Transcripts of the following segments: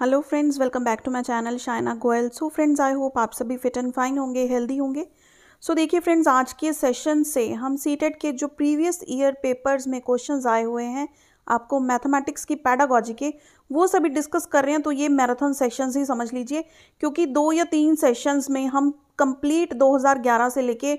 Hello friends welcome back to my channel Shaina Goyal so friends I hope आप सभी fit and fine होंगे healthy होंगे so देखिए friends आज के सेशन से हम सीटेट के जो प्रीवियस ईयर पेपर्स में क्वेश्चंस आए हुए हैं आपको मैथमेटिक्स की पैडागॉजी के वो सभी डिस्कस कर रहे हैं तो ये मैराथन सेशन ही समझ लीजिए क्योंकि दो या तीन सेशन्स में हम कंप्लीट दो से लेके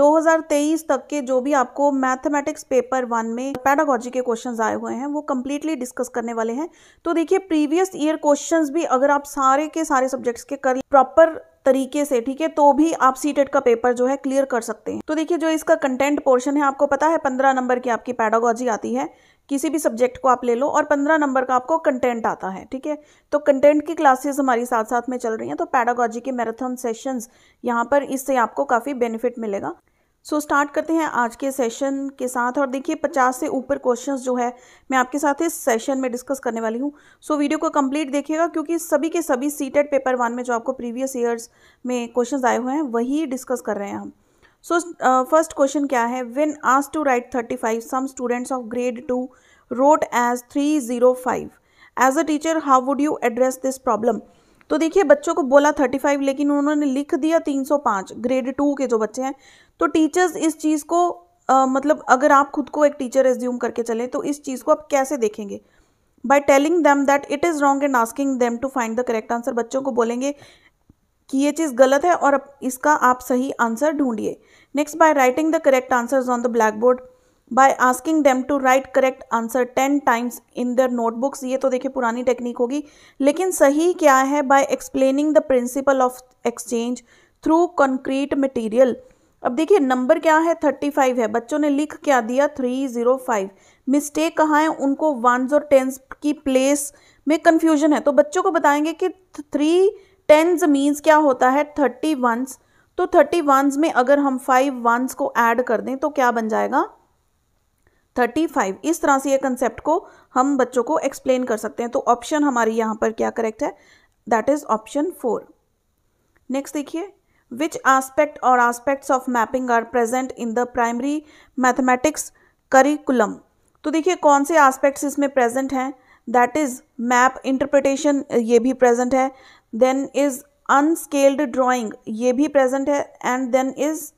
2023 तक के जो भी आपको मैथमेटिक्स पेपर वन में पैडागोजी के क्वेश्चंस आए हुए हैं वो कम्प्लीटली डिस्कस करने वाले हैं तो देखिए प्रीवियस ईयर क्वेश्चंस भी अगर आप सारे के सारे सब्जेक्ट्स के कर प्रॉपर तरीके से ठीक है तो भी आप सीटेट e का पेपर जो है क्लियर कर सकते हैं तो देखिए जो इसका कंटेंट पोर्शन है आपको पता है पंद्रह नंबर की आपकी पैडागोजी आती है किसी भी सब्जेक्ट को आप ले लो और पंद्रह नंबर का आपको कंटेंट आता है ठीक है तो कंटेंट की क्लासेस हमारी साथ साथ में चल रही हैं तो पैडागॉजी के मैराथन सेशंस यहाँ पर इससे आपको काफ़ी बेनिफिट मिलेगा सो so, स्टार्ट करते हैं आज के सेशन के साथ और देखिए पचास से ऊपर क्वेश्चंस जो है मैं आपके साथ इस सेशन में डिस्कस करने वाली हूँ सो so, वीडियो को कंप्लीट देखिएगा क्योंकि सभी के सभी सीटेड पेपर वन में जो आपको प्रीवियस ईयर्स में क्वेश्चंस आए हुए हैं वही डिस्कस कर रहे हैं हम सो फर्स्ट क्वेश्चन क्या है वेन आज to write thirty five some students of grade two wrote as three zero five as a teacher how would you address this problem तो देखिए बच्चों को बोला 35 लेकिन उन्होंने लिख दिया 305 ग्रेड टू के जो बच्चे हैं तो टीचर्स इस चीज़ को आ, मतलब अगर आप खुद को एक टीचर एज्यूम करके चलें तो इस चीज़ को आप कैसे देखेंगे by telling them that it is wrong and asking them to find the correct answer बच्चों को बोलेंगे कि ये चीज़ गलत है और इसका आप सही आंसर ढूंढिए next by writing the correct answers on the blackboard by asking them to write correct answer ten times in their notebooks ये तो देखिए पुरानी टेक्निक होगी लेकिन सही क्या है by explaining the principle of exchange through concrete material अब देखिए नंबर क्या है थर्टी फाइव है बच्चों ने लिख क्या दिया थ्री जीरो फाइव मिस्टेक कहाँ है उनको वंस और टेंस की प्लेस में कन्फ्यूजन है तो बच्चों को बताएंगे कि थ्री टेंस मीन्स क्या होता है थर्टी वंस तो थर्टी वंस में अगर हम फाइव वंस को ऐड कर दें तो क्या बन जाएगा थर्टी फाइव इस तरह से ये कंसेप्ट को हम बच्चों को एक्सप्लेन कर सकते हैं तो ऑप्शन हमारी यहाँ पर क्या करेक्ट है that is option four next देखिए विच आस्पेक्ट और aspects of mapping are present in the primary mathematics curriculum तो देखिए कौन से आस्पेक्ट्स इसमें प्रेजेंट हैं दैट इज़ मैप इंटरप्रिटेशन ये भी प्रेजेंट है देन इज़ अनस्केल्ड ड्राइंग ये भी प्रेजेंट है and then is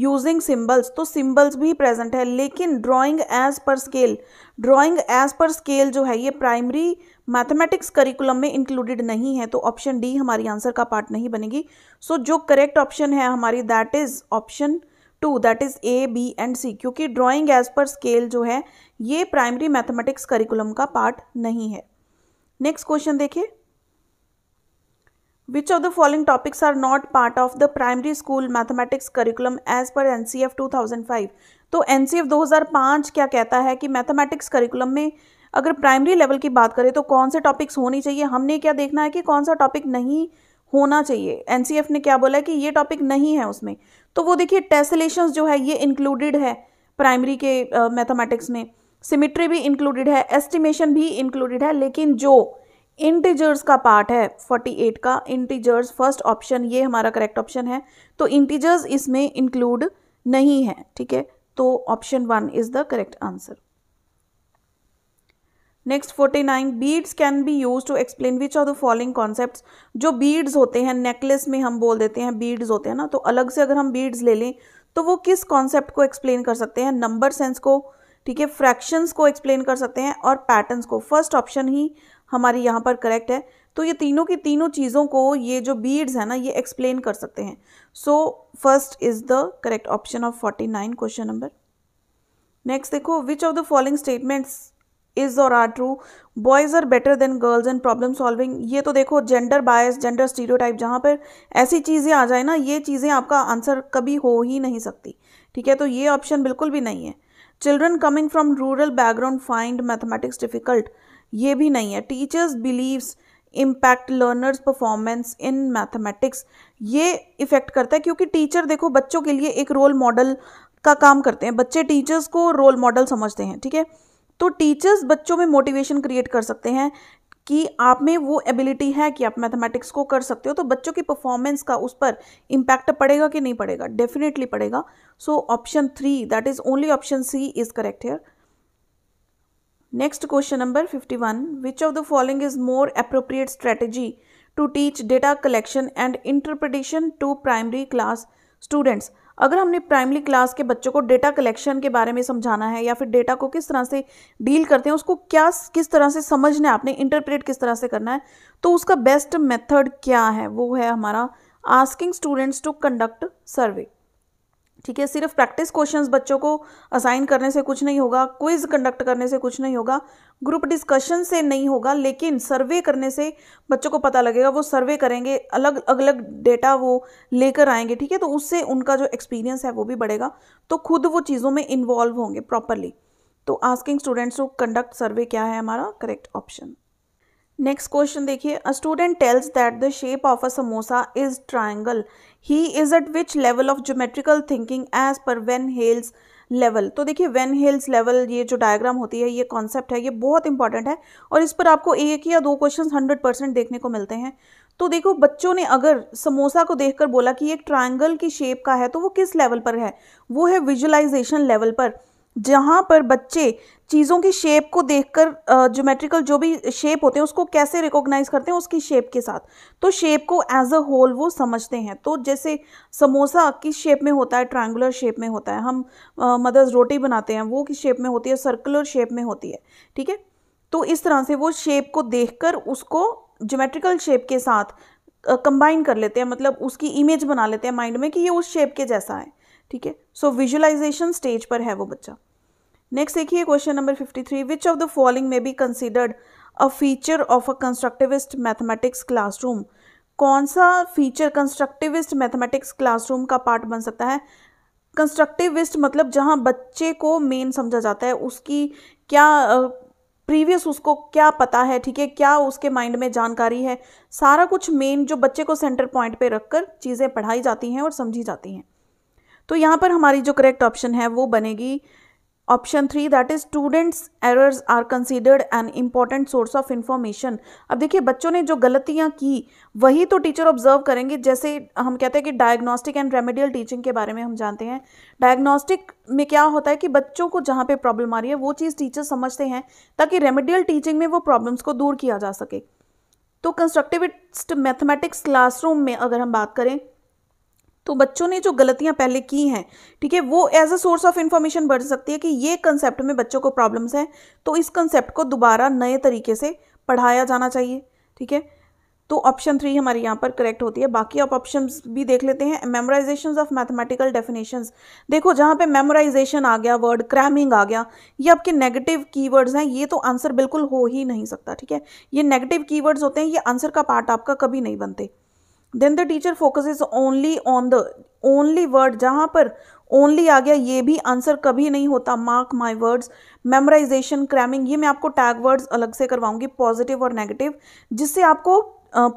using symbols तो सिम्बल्स भी प्रेजेंट है लेकिन drawing as per scale drawing as per scale जो है ये प्राइमरी मैथमेटिक्स करिकुलम में इंक्लूडेड नहीं है तो ऑप्शन डी हमारी आंसर का पार्ट नहीं बनेगी सो so, जो करेक्ट ऑप्शन है हमारी that is option two that is A B and C क्योंकि ड्राइंग एज पर स्केल जो है ये प्राइमरी मैथमेटिक्स करिकुलम का पार्ट नहीं है नेक्स्ट क्वेश्चन देखिए Which of the following topics are not part of the primary school mathematics curriculum as per NCF 2005? तो NCF 2005 क्या कहता है कि मैथमेटिक्स करिकुलम में अगर प्राइमरी लेवल की बात करें तो कौन से टॉपिक्स होनी चाहिए हमने क्या देखना है कि कौन सा टॉपिक नहीं होना चाहिए एफ ने क्या बोला कि ये टॉपिक नहीं है उसमें तो वो देखिए टेसलेशन जो है ये इंक्लूडेड है प्राइमरी के मैथमेटिक्स uh, में सिमिट्री भी इंक्लूडेड है एस्टिमेशन भी इंक्लूडेड है लेकिन जो इंटीजर्स का पार्ट है 48 का इंटीजर्स फर्स्ट ऑप्शन ये हमारा करेक्ट ऑप्शन है तो इंटीजर्स इसमें इंक्लूड नहीं है ठीक है तो option one is the correct answer next forty nine beads can be use to explain which of the following concept जो बीड्स होते हैं नेकलेस में हम बोल देते हैं बीड्स होते हैं ना तो अलग से अगर हम बीड्स ले लें तो वो किस कॉन्सेप्ट को एक्सप्लेन कर सकते हैं नंबर सेंस को ठीक है फ्रैक्शंस को एक्सप्लेन कर सकते हैं और पैटर्न्स को फर्स्ट ऑप्शन ही हमारी यहाँ पर करेक्ट है तो ये तीनों की तीनों चीज़ों को ये जो बीड्स है ना ये एक्सप्लेन कर सकते हैं so first is the correct option of forty nine question number next देखो which of the following statements is or are true boys are better than girls and problem solving ये तो देखो जेंडर बायस जेंडर टाइप जहाँ पर ऐसी चीज़ें आ जाए ना ये चीज़ें आपका आंसर कभी हो ही नहीं सकती ठीक है तो ये ऑप्शन बिल्कुल भी नहीं है children coming from rural background find mathematics difficult ये भी नहीं है teachers believes impact learners performance in mathematics ये इफ़ेक्ट करता है क्योंकि टीचर देखो बच्चों के लिए एक रोल मॉडल का काम करते हैं बच्चे टीचर्स को रोल मॉडल समझते हैं ठीक है तो टीचर्स बच्चों में मोटिवेशन क्रिएट कर सकते हैं कि आप में वो एबिलिटी है कि आप मैथमेटिक्स को कर सकते हो तो बच्चों की परफॉर्मेंस का उस पर इम्पैक्ट पड़ेगा कि नहीं पड़ेगा डेफिनेटली पड़ेगा so option three that is only option C is correct here question number fifty 51. Which of the following is more appropriate strategy to teach data collection and interpretation to primary class students अगर हमने primary class के बच्चों को data collection के बारे में समझाना है या फिर डेटा को किस तरह से डील करते हैं उसको क्या किस तरह से समझना है आपने इंटरप्रेट किस तरह से करना है तो उसका बेस्ट मेथड क्या है वो है हमारा asking students to conduct survey ठीक है सिर्फ प्रैक्टिस क्वेश्चंस बच्चों को असाइन करने से कुछ नहीं होगा क्विज कंडक्ट करने से कुछ नहीं होगा ग्रुप डिस्कशन से नहीं होगा लेकिन सर्वे करने से बच्चों को पता लगेगा वो सर्वे करेंगे अलग अलग अलग डेटा वो लेकर आएंगे ठीक है तो उससे उनका जो एक्सपीरियंस है वो भी बढ़ेगा तो खुद वो चीज़ों में इन्वॉल्व होंगे प्रॉपरली तो asking students to conduct survey क्या है हमारा करेक्ट ऑप्शन नेक्स्ट क्वेश्चन देखिए a student tells that the shape of a samosa is triangle he is at which level of geometrical thinking as per van Hiele's level तो देखिए when Hiele's level ये जो diagram होती है ये concept है ये बहुत इंपॉर्टेंट है और इस पर आपको एक या दो क्वेश्चन हंड्रेड परसेंट देखने को मिलते हैं तो देखो बच्चों ने अगर समोसा को देखकर बोला कि एक ट्राइंगल की शेप का है तो वो किस लेवल पर है वो है विजुअलाइजेशन लेवल पर जहाँ पर बच्चे चीज़ों की शेप को देखकर जोमेट्रिकल जो भी शेप होते हैं उसको कैसे रिकॉग्नाइज करते हैं उसकी शेप के साथ तो शेप को एज अ होल वो समझते हैं तो जैसे समोसा किस शेप में होता है ट्रायंगुलर शेप में होता है हम मदर्स रोटी बनाते हैं वो किस शेप में होती है सर्कुलर शेप में होती है ठीक है तो इस तरह से वो शेप को देख उसको जोमेट्रिकल शेप के साथ कंबाइन कर लेते हैं मतलब उसकी इमेज बना लेते हैं माइंड में कि ये उस शेप के जैसा है ठीक है सो विजुअलाइजेशन स्टेज पर है वो बच्चा नेक्स्ट देखिए question number fifty three which of the following may be considered a feature of a constructivist mathematics classroom कौन सा फीचर कंस्ट्रक्टिविस्ट मैथमेटिक्स क्लासरूम का पार्ट बन सकता है कंस्ट्रक्टिविस्ट मतलब जहाँ बच्चे को मेन समझा जाता है उसकी क्या प्रीवियस उसको क्या पता है ठीक है क्या उसके माइंड में जानकारी है सारा कुछ मेन जो बच्चे को सेंटर पॉइंट पे रखकर चीज़ें पढ़ाई जाती हैं और समझी जाती हैं तो यहाँ पर हमारी जो करेक्ट ऑप्शन है वो बनेगी option three that is students errors are considered an important source of information अब देखिए बच्चों ने जो गलतियाँ की वही तो टीचर ऑब्जर्व करेंगे जैसे हम कहते हैं कि डायग्नोस्टिक एंड रेमेडियल टीचिंग के बारे में हम जानते हैं डायग्नोस्टिक में क्या होता है कि बच्चों को जहाँ पे प्रॉब्लम आ रही है वो चीज़ टीचर समझते हैं ताकि रेमेडियल टीचिंग में वो प्रॉब्लम्स को दूर किया जा सके तो कंस्ट्रक्टिविस्ट मैथमेटिक्स क्लासरूम में अगर हम बात करें तो बच्चों ने जो गलतियाँ पहले की हैं ठीक है वो as a source of information बढ़ सकती है कि ये कंसेप्ट में बच्चों को प्रॉब्लम्स हैं तो इस कंसेप्ट को दोबारा नए तरीके से पढ़ाया जाना चाहिए ठीक है तो ऑप्शन थ्री हमारे यहाँ पर करेक्ट होती है बाकी आप ऑप्शन भी देख लेते हैं मेमोराइजेशन ऑफ मैथमेटिकल डेफिनेशन देखो जहाँ पे मेमोराइजेशन आ गया वर्ड क्रैमिंग आ गया ये आपके नेगेटिव कीवर्ड्स हैं ये तो आंसर बिल्कुल हो ही नहीं सकता ठीक है ये नेगेटिव कीवर्ड्स होते हैं ये आंसर का पार्ट आपका कभी नहीं बनते then the teacher is only on the only word जहाँ पर ओनली आ गया ये भी आंसर कभी नहीं होता mark my words memorization cramming ये मैं आपको टैग वर्ड्स अलग से करवाऊंगी पॉजिटिव और नेगेटिव जिससे आपको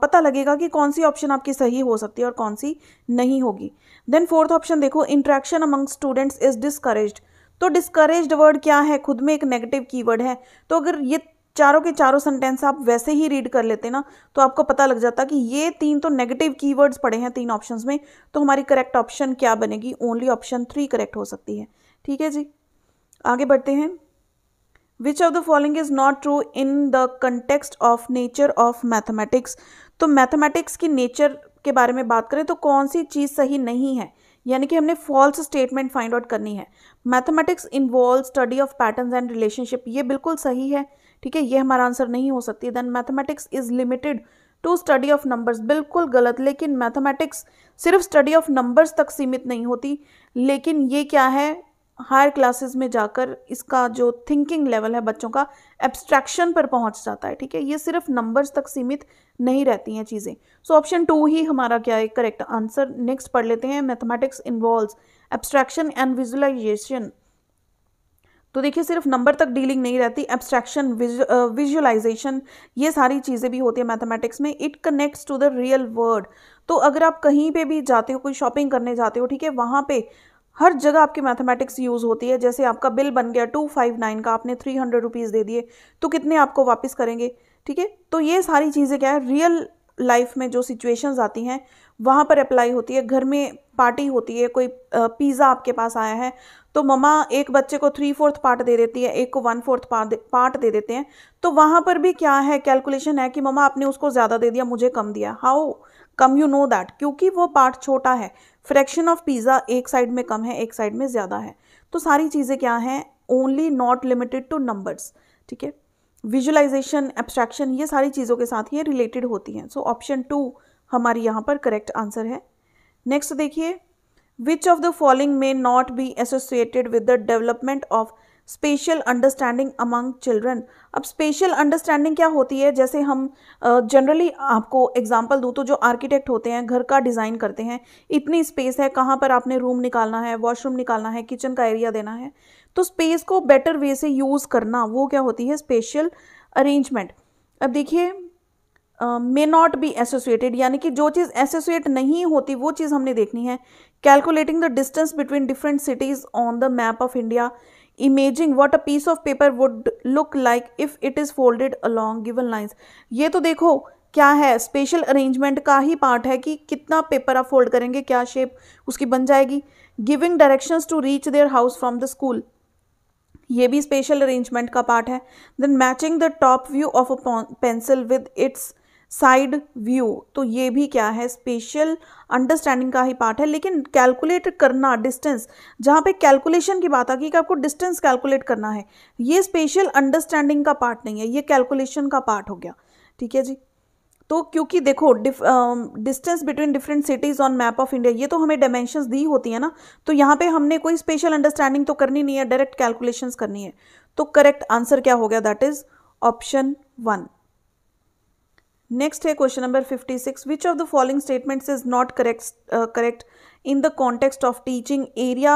पता लगेगा कि कौन सी ऑप्शन आपकी सही हो सकती है और कौन सी नहीं होगी देन फोर्थ ऑप्शन देखो interaction among students is discourage तो डिस्करेज वर्ड क्या है खुद में एक नेगेटिव कीवर्ड है तो अगर ये चारों के चारों सेंटेंस आप वैसे ही रीड कर लेते ना तो आपको पता लग जाता कि ये तीन तो नेगेटिव कीवर्ड्स पड़े हैं तीन ऑप्शंस में तो हमारी करेक्ट ऑप्शन क्या बनेगी ओनली ऑप्शन थ्री करेक्ट हो सकती है ठीक है जी आगे बढ़ते हैं which of the following is not true in the context of nature of mathematics तो मैथमेटिक्स की नेचर के बारे में बात करें तो कौन सी चीज़ सही नहीं है यानी कि हमने फॉल्स स्टेटमेंट फाइंड आउट करनी है mathematics involve study of patterns and relationship ये बिल्कुल सही है ठीक है ये हमारा आंसर नहीं हो सकती then mathematics is limited to study of numbers बिल्कुल गलत लेकिन मैथमेटिक्स सिर्फ स्टडी ऑफ नंबर्स तक सीमित नहीं होती लेकिन ये क्या है हायर क्लासेस में जाकर इसका जो थिंकिंग लेवल है बच्चों का एब्स्ट्रैक्शन पर पहुंच जाता है ठीक है ये सिर्फ नंबर्स तक सीमित नहीं रहती हैं चीज़ें सो ऑप्शन टू ही हमारा क्या है करेक्ट आंसर नेक्स्ट पढ़ लेते हैं mathematics involve abstraction and visualization तो देखिए सिर्फ नंबर तक डीलिंग नहीं रहती एब्स्ट्रैक्शन विजुअलाइजेशन ये सारी चीज़ें भी होती है मैथमेटिक्स में it connects to the real world तो अगर आप कहीं पे भी जाते हो कोई शॉपिंग करने जाते हो ठीक है वहाँ पे हर जगह आपकी मैथमेटिक्स यूज़ होती है जैसे आपका बिल बन गया टू फाइव नाइन का आपने थ्री हंड्रेड रुपीज़ दे दिए तो कितने आपको वापस करेंगे ठीक है तो ये सारी चीज़ें क्या है रियल लाइफ में जो सिचुएशंस आती हैं वहाँ पर अप्लाई होती है घर में पार्टी होती है कोई पिज़्ज़ा आपके पास आया है तो ममा एक बच्चे को थ्री फोर्थ पार्ट दे देती है एक को वन फोर्थ पार्ट दे देते हैं तो वहाँ पर भी क्या है कैलकुलेशन है कि ममा आपने उसको ज़्यादा दे दिया मुझे कम दिया how come you know that क्योंकि वो पार्ट छोटा है फ्रैक्शन ऑफ पिज़्ज़ा एक साइड में कम है एक साइड में ज़्यादा है तो सारी चीज़ें क्या हैं only not limited to numbers ठीक है विजुअलाइजेशन एब्स्ट्रैक्शन ये सारी चीज़ों के साथ ये रिलेटेड होती हैं सो ऑप्शन टू हमारी यहाँ पर करेक्ट आंसर है नेक्स्ट देखिए which of the following may not be associated with the development of spatial understanding among children अब स्पेशल अंडरस्टैंडिंग क्या होती है जैसे हम जनरली uh, आपको एग्जाम्पल दूँ तो जो आर्किटेक्ट होते हैं घर का डिज़ाइन करते हैं इतनी स्पेस है कहाँ पर आपने रूम निकालना है वॉशरूम निकालना है किचन का एरिया देना है तो स्पेस को बेटर वे से यूज़ करना वो क्या होती है स्पेशल अरेंजमेंट अब देखिए मे नॉट बी एसोसिएटेड यानी कि जो चीज़ एसोसिएट नहीं होती वो चीज़ हमने देखनी है Calculating the distance between different cities on the map of India. Imaging what a piece of paper would look like if it is folded along given lines. ये तो देखो क्या है स्पेशल अरेंजमेंट का ही पार्ट है कि कितना पेपर आप फोल्ड करेंगे क्या शेप उसकी बन जाएगी giving directions to reach their house from the school ये भी स्पेशल अरेंजमेंट का पार्ट है then matching the top view of a pencil with its side view तो ये भी क्या है स्पेशल अंडरस्टैंडिंग का ही पार्ट है लेकिन कैलकुलेट करना डिस्टेंस जहाँ पे कैलकुलेशन की बात आ गई कि आपको डिस्टेंस कैलकुलेट करना है ये स्पेशल अंडरस्टैंडिंग का पार्ट नहीं है ये कैलकुलेशन का पार्ट हो गया ठीक है जी तो क्योंकि देखो distance between different cities on map of India ये तो हमें डायमेंशंस दी होती है ना तो यहाँ पे हमने कोई स्पेशल अंडरस्टैंडिंग तो करनी नहीं है डायरेक्ट कैलकुलेशंस करनी है तो करेक्ट आंसर क्या हो गया that is option one next है question number fifty six which of the following statements is not correct correct in the context of teaching area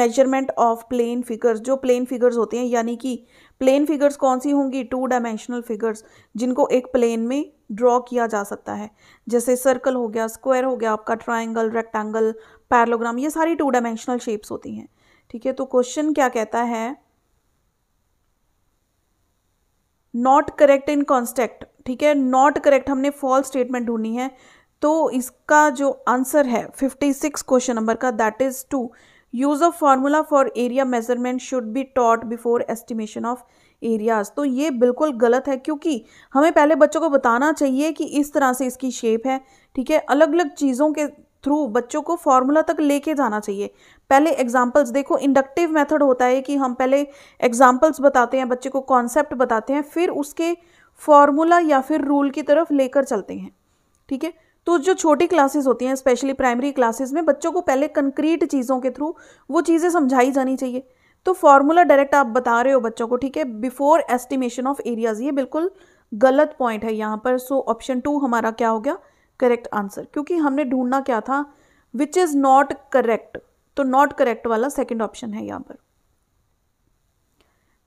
measurement of plane figures जो plane figures होते हैं यानी कि plane figures कौन सी होंगी two dimensional figures जिनको एक प्लेन में ड्रॉ किया जा सकता है जैसे सर्कल हो गया स्क्वायर हो गया आपका ट्राइंगल रेक्टेंगल पैरलोग्राम ये सारी टू डायमेंशनल शेप्स होती हैं ठीक है तो क्वेश्चन क्या कहता है नॉट करेक्ट इन कॉन्स्टेक्ट ठीक है नॉट करेक्ट हमने फॉल्स स्टेटमेंट ढूंढनी है तो इसका जो आंसर है 56 क्वेश्चन नंबर का that is to use of formula for area measurement should be taught before estimation of areas तो ये बिल्कुल गलत है क्योंकि हमें पहले बच्चों को बताना चाहिए कि इस तरह से इसकी शेप है ठीक है अलग अलग चीज़ों के थ्रू बच्चों को फार्मूला तक लेके जाना चाहिए पहले एग्जाम्पल्स देखो इंडक्टिव मेथड होता है कि हम पहले एग्जाम्पल्स बताते हैं बच्चे को कॉन्सेप्ट बताते हैं फिर उसके फॉर्मूला या फिर रूल की तरफ लेकर चलते हैं ठीक है तो जो छोटी क्लासेस होती हैं स्पेशली प्राइमरी क्लासेस में बच्चों को पहले कंक्रीट चीज़ों के थ्रू वो चीज़ें समझाई जानी चाहिए तो फार्मूला डायरेक्ट आप बता रहे हो बच्चों को ठीक है बिफोर एस्टिमेशन ऑफ एरियाज ये बिल्कुल गलत पॉइंट है यहाँ पर सो ऑप्शन टू हमारा क्या हो गया करेक्ट आंसर क्योंकि हमने ढूंढना क्या था विच इज़ नॉट करेक्ट तो नॉट करेक्ट वाला सेकेंड ऑप्शन है यहाँ पर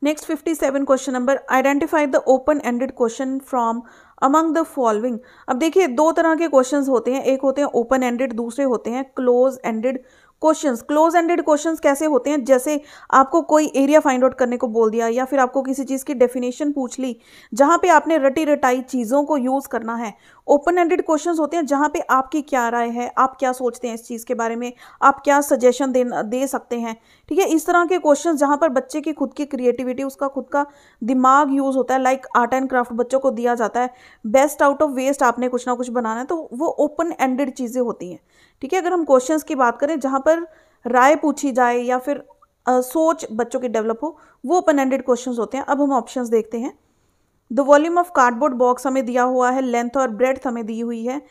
fifty 57 question number identify the open ended question from among the following अब देखिए दो तरह के क्वेश्चंस होते हैं एक होते हैं ओपन एंडेड दूसरे होते हैं close ended questions close ended questions कैसे होते हैं जैसे आपको कोई एरिया फाइंड आउट करने को बोल दिया या फिर आपको किसी चीज़ की डेफिनेशन पूछ ली जहाँ पे आपने रटी रटाई चीज़ों को यूज़ करना है ओपन एंडेड क्वेश्चंस होते हैं जहाँ पे आपकी क्या राय है आप क्या सोचते हैं इस चीज़ के बारे में आप क्या सजेशन दे दे सकते हैं ठीक है इस तरह के क्वेश्चन जहाँ पर बच्चे की खुद की क्रिएटिविटी उसका खुद का दिमाग यूज़ होता है लाइक आर्ट एंड क्राफ्ट बच्चों को दिया जाता है बेस्ट आउट ऑफ वेस्ट आपने कुछ ना कुछ बनाना है तो वो ओपन एंडेड चीज़ें होती हैं ठीक है अगर हम क्वेश्चंस की बात करें जहाँ पर राय पूछी जाए या फिर आ, सोच बच्चों की डेवलप हो वो ओपन एंडेड क्वेश्चंस होते हैं अब हम ऑप्शंस देखते हैं the volume of cardboard box हमें दिया हुआ है लेंथ और ब्रेड हमें दी हुई है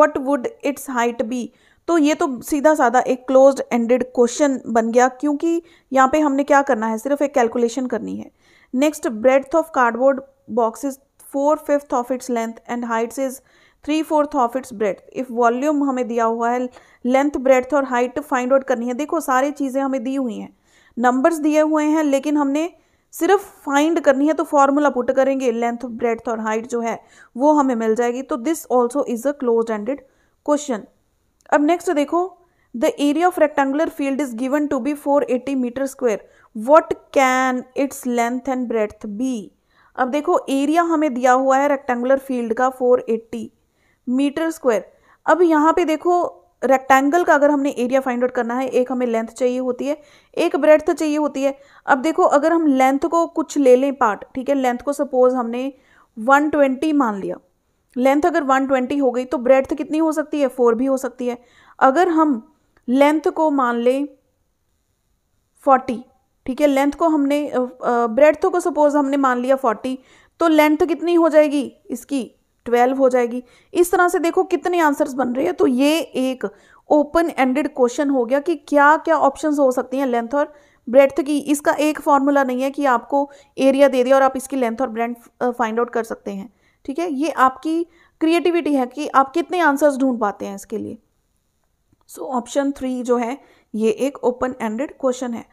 what would its height be तो ये तो सीधा साधा एक क्लोज एंडेड क्वेश्चन बन गया क्योंकि यहाँ पे हमने क्या करना है सिर्फ एक कैलकुलेशन करनी है next breadth of cardboard box is four fifth of its length and heights is three fourth of its breadth if volume हमें दिया हुआ है लेंथ ब्रेथ और हाइट फाइंड आउट करनी है देखो सारी चीज़ें हमें दी हुई हैं नंबर्स दिए हुए हैं लेकिन हमने सिर्फ फाइंड करनी है तो फॉर्मूला पुट करेंगे लेंथ ब्रेथ और हाइट जो है वो हमें मिल जाएगी तो this also is a close ended question अब नेक्स्ट देखो the area of rectangular field is given to be four eighty metre square what can its length and breadth be अब देखो एरिया हमें दिया हुआ है रेक्टेंगुलर फील्ड का 480 metre square अब यहाँ पे देखो रेक्टेंगल का अगर हमने एरिया फाइंड आउट करना है एक हमें लेंथ चाहिए होती है एक ब्रेथ चाहिए होती है अब देखो अगर हम लेंथ को कुछ ले लें पार्ट ठीक है लेंथ को सपोज हमने 120 मान लिया लेंथ अगर 120 हो गई तो ब्रेथ कितनी हो सकती है फोर भी हो सकती है अगर हम लेंथ को मान लें फोर्टी ठीक है लेंथ को हमने ब्रेथ को सपोज हमने मान लिया फोर्टी तो लेंथ कितनी हो जाएगी इसकी ट्वेल्व हो जाएगी इस तरह से देखो कितने आंसर्स बन रहे हैं तो ये एक ओपन एंडेड क्वेश्चन हो गया कि क्या क्या ऑप्शंस हो सकती हैं लेंथ और ब्रेथ की इसका एक फॉर्मूला नहीं है कि आपको एरिया दे दिया और आप इसकी लेंथ और ब्रेंथ फाइंड आउट कर सकते हैं ठीक है ये आपकी क्रिएटिविटी है कि आप कितने आंसर्स ढूंढ पाते हैं इसके लिए सो ऑप्शन थ्री जो है ये एक ओपन एंडेड क्वेश्चन है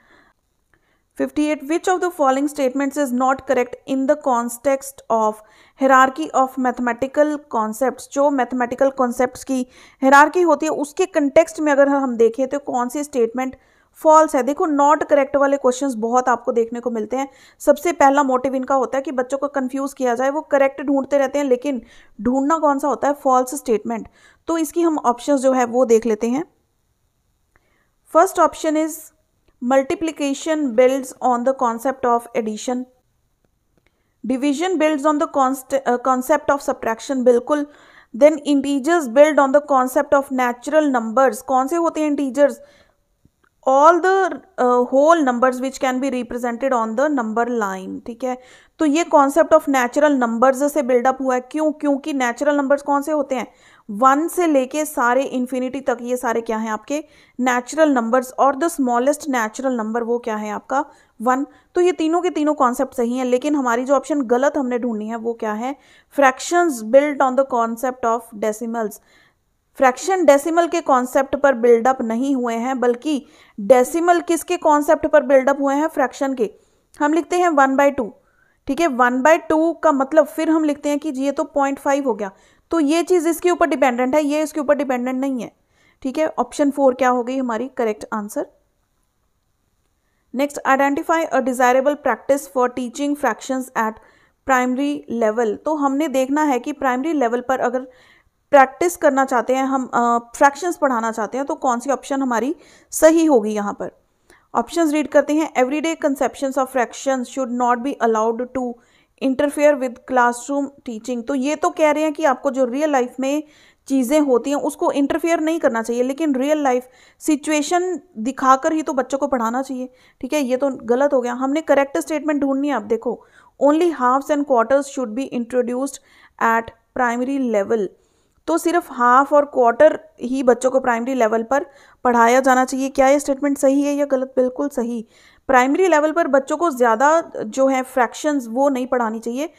58 which of the following statements is not correct in the context of hierarchy of mathematical concepts जो mathematical concepts की hierarchy होती है उसके context में अगर हम देखें तो कौन सी statement फॉल्स है देखो नॉट करेक्ट वाले क्वेश्चंस बहुत आपको देखने को मिलते हैं सबसे पहला मोटिव इनका होता है कि बच्चों को कंफ्यूज किया जाए वो करेक्ट ढूंढते रहते हैं लेकिन ढूंढना कौन सा होता है फॉल्स स्टेटमेंट तो इसकी हम ऑप्शंस जो है वो देख लेते हैं first option is Multiplication builds on the concept of addition. Division builds on the uh, concept of subtraction बिल्कुल then integers build on the concept of natural numbers कौन से होते हैं integers all the whole numbers which can be represented on the number line ठीक है तो ये concept of natural numbers से बिल्डअप हुआ है क्यों क्योंकि नेचुरल नंबर्स कौन से होते हैं वन से लेके सारे इन्फिनिटी तक ये सारे क्या हैं आपके नेचुरल नंबर्स और द स्मॉलेस्ट नेचुरल नंबर वो क्या है आपका वन तो ये तीनों के तीनों कॉन्सेप्ट सही हैं लेकिन हमारी जो ऑप्शन गलत हमने ढूंढनी है वो क्या है fractions build on the concept of decimals fraction decimal के कॉन्सेप्ट पर बिल्डअप नहीं हुए हैं बल्कि डेसिमल किसके कॉन्सेप्ट पर बिल्डअप हुए हैं फ्रैक्शन के हम लिखते हैं वन बाय टू ठीक है वन बाय टू का मतलब फिर हम लिखते हैं कि ये तो पॉइंट फाइव हो गया तो ये चीज़ इसके ऊपर डिपेंडेंट है ये इसके ऊपर डिपेंडेंट नहीं है ठीक है ऑप्शन फोर क्या हो गई हमारी correct answer next identify a desirable practice for teaching fractions at primary level तो हमने देखना है कि प्राइमरी लेवल पर अगर प्रैक्टिस करना चाहते हैं हम फ्रैक्शंस uh, पढ़ाना चाहते हैं तो कौन सी ऑप्शन हमारी सही होगी यहाँ पर ऑप्शंस रीड करते हैं everyday conceptions of fractions should not be allowed to interfere with classroom teaching तो ये तो कह रहे हैं कि आपको जो रियल लाइफ में चीज़ें होती हैं उसको इंटरफेयर नहीं करना चाहिए लेकिन रियल लाइफ सिचुएशन दिखाकर ही तो बच्चों को पढ़ाना चाहिए ठीक है ये तो गलत हो गया हमने करेक्ट स्टेटमेंट ढूंढनी है आप देखो only halves and quarters should be introduced at primary level तो सिर्फ हाफ और क्वार्टर ही बच्चों को प्राइमरी लेवल पर पढ़ाया जाना चाहिए क्या ये स्टेटमेंट सही है या गलत बिल्कुल सही प्राइमरी लेवल पर बच्चों को ज़्यादा जो है फ्रैक्शंस वो नहीं पढ़ानी चाहिए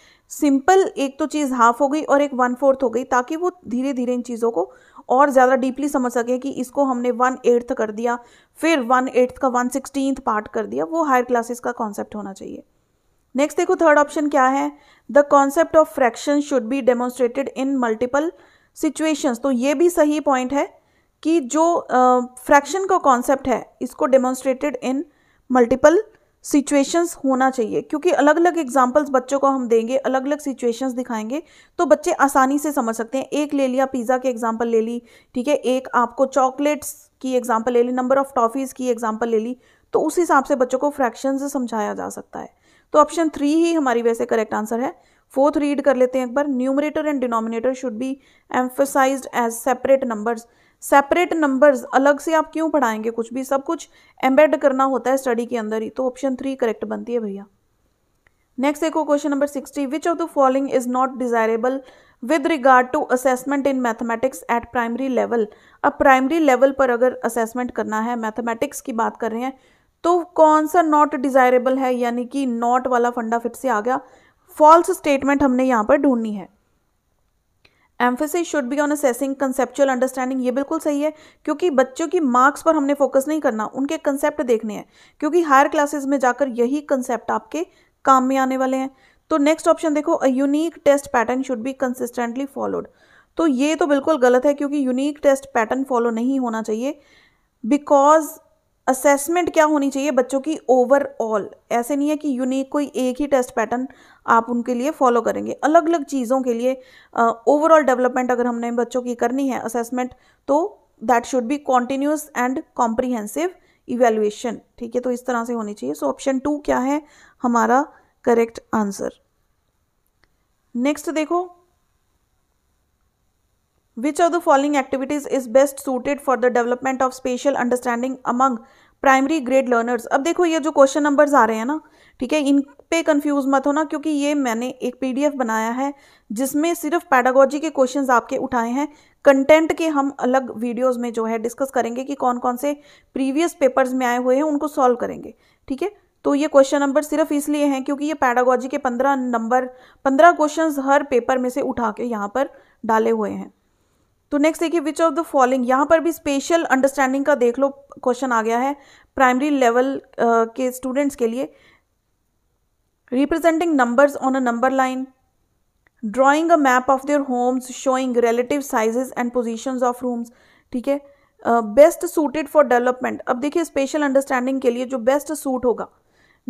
सिंपल एक तो चीज़ हाफ हो गई और एक वन फोर्थ हो गई ताकि वो धीरे धीरे इन चीज़ों को और ज़्यादा डीपली समझ सकें कि इसको हमने वन एट्थ कर दिया फिर वन एट्थ का वन सिक्सटीनथ पार्ट कर दिया वो हायर क्लासेस का कॉन्सेप्ट होना चाहिए नेक्स्ट देखो थर्ड ऑप्शन क्या है the concept of fraction should be demonstrated in multiple situations तो ये भी सही पॉइंट है कि जो फ्रैक्शन uh, का कॉन्सेप्ट है इसको डेमोन्स्ट्रेटेड इन मल्टीपल सिचुएशंस होना चाहिए क्योंकि अलग अलग एग्जाम्पल्स बच्चों को हम देंगे अलग अलग सिचुएशंस दिखाएंगे तो बच्चे आसानी से समझ सकते हैं एक ले लिया पिज़्ज़ा की एग्जाम्पल ले ली ठीक है एक आपको चॉकलेट्स की एग्जाम्पल ले ली नंबर ऑफ टॉफ़ीज़ की एग्जाम्पल ले ली तो उस हिसाब से बच्चों को फ्रैक्शन समझाया जा सकता है तो ऑप्शन थ्री ही हमारी वैसे करेक्ट आंसर है फोर्थ रीड कर लेते हैं एक बार numerator and denominator should be emphasised as separate numbers separate numbers अलग से आप क्यों पढ़ाएंगे कुछ भी सब कुछ एम्बेड करना होता है स्टडी के अंदर ही तो ऑप्शन थ्री करेक्ट बनती है भैया नेक्स्ट देखो question number sixty which of the following is not desirable with regard to assessment in mathematics at primary level अब प्राइमरी लेवल पर अगर असेसमेंट करना है मैथमेटिक्स की बात कर रहे हैं तो कौन सा नॉट डिजायरेबल है यानी कि नॉट वाला फंडा फिर से आ गया फॉल्स स्टेटमेंट हमने यहाँ पर ढूंढनी है emphasis should be on assessing conceptual understanding ये बिल्कुल सही है क्योंकि बच्चों की मार्क्स पर हमने फोकस नहीं करना उनके कंसेप्ट देखने हैं क्योंकि हायर क्लासेस में जाकर यही कंसेप्ट आपके काम में आने वाले हैं तो नेक्स्ट ऑप्शन देखो a unique test pattern should be consistently followed तो ये तो बिल्कुल गलत है क्योंकि यूनिक टेस्ट पैटर्न फॉलो नहीं होना चाहिए बिकॉज असेसमेंट क्या होनी चाहिए बच्चों की ओवरऑल ऐसे नहीं है कि यूनिक कोई एक ही टेस्ट पैटर्न आप उनके लिए फॉलो करेंगे अलग अलग चीज़ों के लिए ओवरऑल uh, डेवलपमेंट अगर हमने बच्चों की करनी है असेसमेंट तो that should be continuous and comprehensive evaluation ठीक है तो इस तरह से होनी चाहिए सो ऑप्शन टू क्या है हमारा करेक्ट आंसर नेक्स्ट देखो Which of the following activities is best suited for the development of spatial understanding among primary grade learners अब देखो ये जो क्वेश्चन नंबर्स आ रहे हैं ना ठीक है इन पे कंफ्यूज मत होना क्योंकि ये मैंने एक पीडीएफ बनाया है जिसमें सिर्फ पैडागोजी के क्वेश्चंस आपके उठाए हैं कंटेंट के हम अलग वीडियोस में जो है डिस्कस करेंगे कि कौन कौन से प्रीवियस पेपर्स में आए हुए हैं उनको सॉल्व करेंगे ठीक है तो ये क्वेश्चन नंबर सिर्फ इसलिए हैं क्योंकि ये पैडागोजी के पंद्रह नंबर पंद्रह क्वेश्चन हर पेपर में से उठा के यहाँ पर डाले हुए हैं तो नेक्स्ट देखिए विच ऑफ द फॉलोइंग यहाँ पर भी स्पेशल अंडरस्टैंडिंग का देख लो क्वेश्चन आ गया है प्राइमरी लेवल uh, के स्टूडेंट्स के लिए representing numbers on a number line drawing a map of their homes showing relative sizes and position of rooms ठीक है बेस्ट सूटेड फॉर डेवलपमेंट अब देखिए स्पेशल अंडरस्टैंडिंग के लिए जो बेस्ट सूट होगा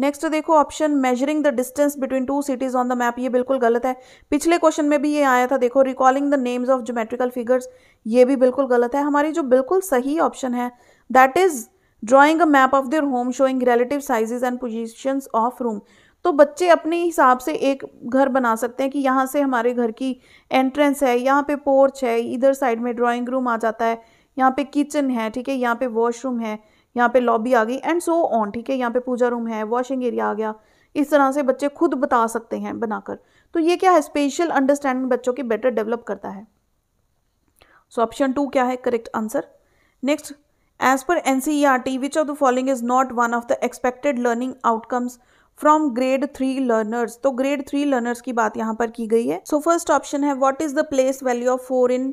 नेक्स्ट देखो option measuring the distance between two cities on the map ये बिल्कुल गलत है पिछले क्वेश्चन में भी ये आया था देखो recalling the names of geometrical figures ये भी बिल्कुल गलत है हमारी जो बिल्कुल सही ऑप्शन है that is drawing a map of their home showing relative sizes and position of room तो बच्चे अपने हिसाब से एक घर बना सकते हैं कि यहाँ से हमारे घर की एंट्रेंस है यहाँ पे पोर्च है इधर साइड में ड्राॅइंग रूम आ जाता है यहाँ पे किचन है ठीक है यहाँ पे वॉशरूम है यहाँ पे लॉबी आ गई एंड सो ऑन ठीक है यहाँ पे पूजा रूम है वॉशिंग एरिया आ गया इस तरह से बच्चे खुद बता सकते हैं बनाकर तो ये क्या है स्पेशल अंडरस्टैंडिंग बच्चों की बेटर डेवलप करता है सो ऑप्शन टू क्या है correct answer next as per N C R T which of the following is not one of the expected learning outcomes from grade three learners तो grade three learners की बात यहाँ पर की गई है so first option is what is the place value of four in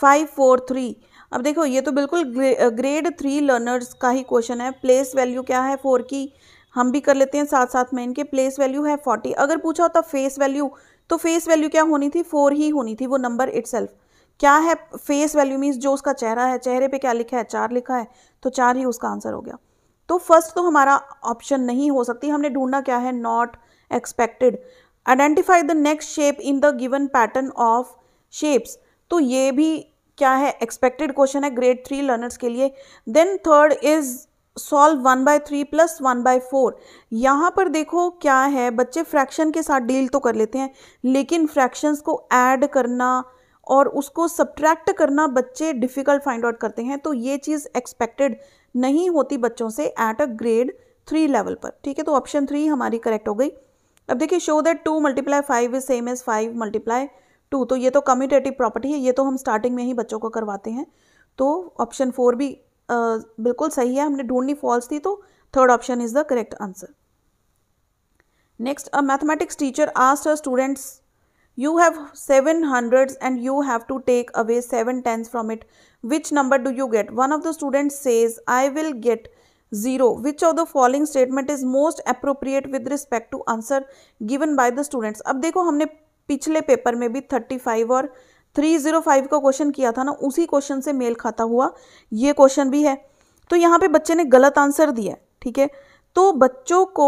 five four three अब देखो ये तो बिल्कुल ग्रे, ग्रेड थ्री लर्नर्स का ही क्वेश्चन है प्लेस वैल्यू क्या है फोर की हम भी कर लेते हैं साथ साथ में इनके प्लेस वैल्यू है फोर्टी अगर पूछा होता फेस वैल्यू तो फेस वैल्यू क्या होनी थी फोर ही होनी थी वो नंबर इट क्या है फेस वैल्यू मीन्स जो उसका चेहरा है चेहरे पे क्या लिखा है चार लिखा है तो चार ही उसका आंसर हो गया तो फर्स्ट तो हमारा ऑप्शन नहीं हो सकती हमने ढूंढना क्या है not expected identify the next shape in the given pattern of shapes तो ये भी क्या है एक्सपेक्टेड क्वेश्चन है ग्रेड थ्री लर्नर्स के लिए then third is solve one by three plus one by four यहाँ पर देखो क्या है बच्चे फ्रैक्शन के साथ डील तो कर लेते हैं लेकिन फ्रैक्शंस को ऐड करना और उसको सब्ट्रैक्ट करना बच्चे डिफ़िकल्ट फाइंड आउट करते हैं तो ये चीज़ एक्सपेक्टेड नहीं होती बच्चों से at a grade three level पर ठीक है तो ऑप्शन थ्री हमारी करेक्ट हो गई अब देखिए show that two multiply five is same as five multiply two तो ये तो कम्यूटेटिव प्रॉपर्टी है ये तो हम स्टार्टिंग में ही बच्चों को करवाते हैं तो ऑप्शन फोर भी आ, बिल्कुल सही है हमने ढूंढनी फॉल्स थी तो third option is the correct answer next a mathematics teacher asked students you have seven hundred and you have to take away seven tens from it which number do you get one of the student says I will get zero which of the following statement is most appropriate with respect to answer given by the students अब देखो हमने पिछले paper में भी thirty five और three zero five का question किया था ना उसी क्वेश्चन से मेल खाता हुआ ये क्वेश्चन भी है तो यहाँ पे बच्चे ने गलत आंसर दिया ठीक है तो बच्चों को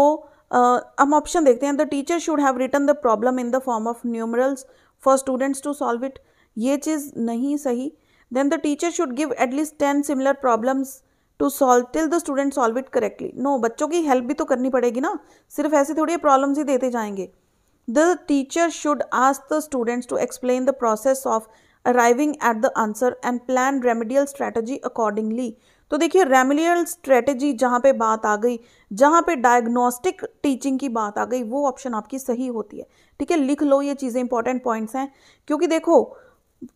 हम ऑप्शन देखते हैं the teacher should have return the problem in the form of numerals for students to solve it ये चीज़ नहीं सही then the teacher should give at least ten similar problems to solve till the student solve it correctly no बच्चों की help भी तो करनी पड़ेगी ना सिर्फ ऐसे थोड़ी प्रॉब्लम्स ही देते जाएंगे The teacher should ask the students to explain the process of arriving at the answer and plan remedial strategy accordingly. तो देखिए रेमिलियल स्ट्रेटजी जहाँ पे बात आ गई जहाँ पे डायग्नोस्टिक टीचिंग की बात आ गई वो ऑप्शन आपकी सही होती है ठीक है लिख लो ये चीज़ें इंपॉर्टेंट पॉइंट्स हैं क्योंकि देखो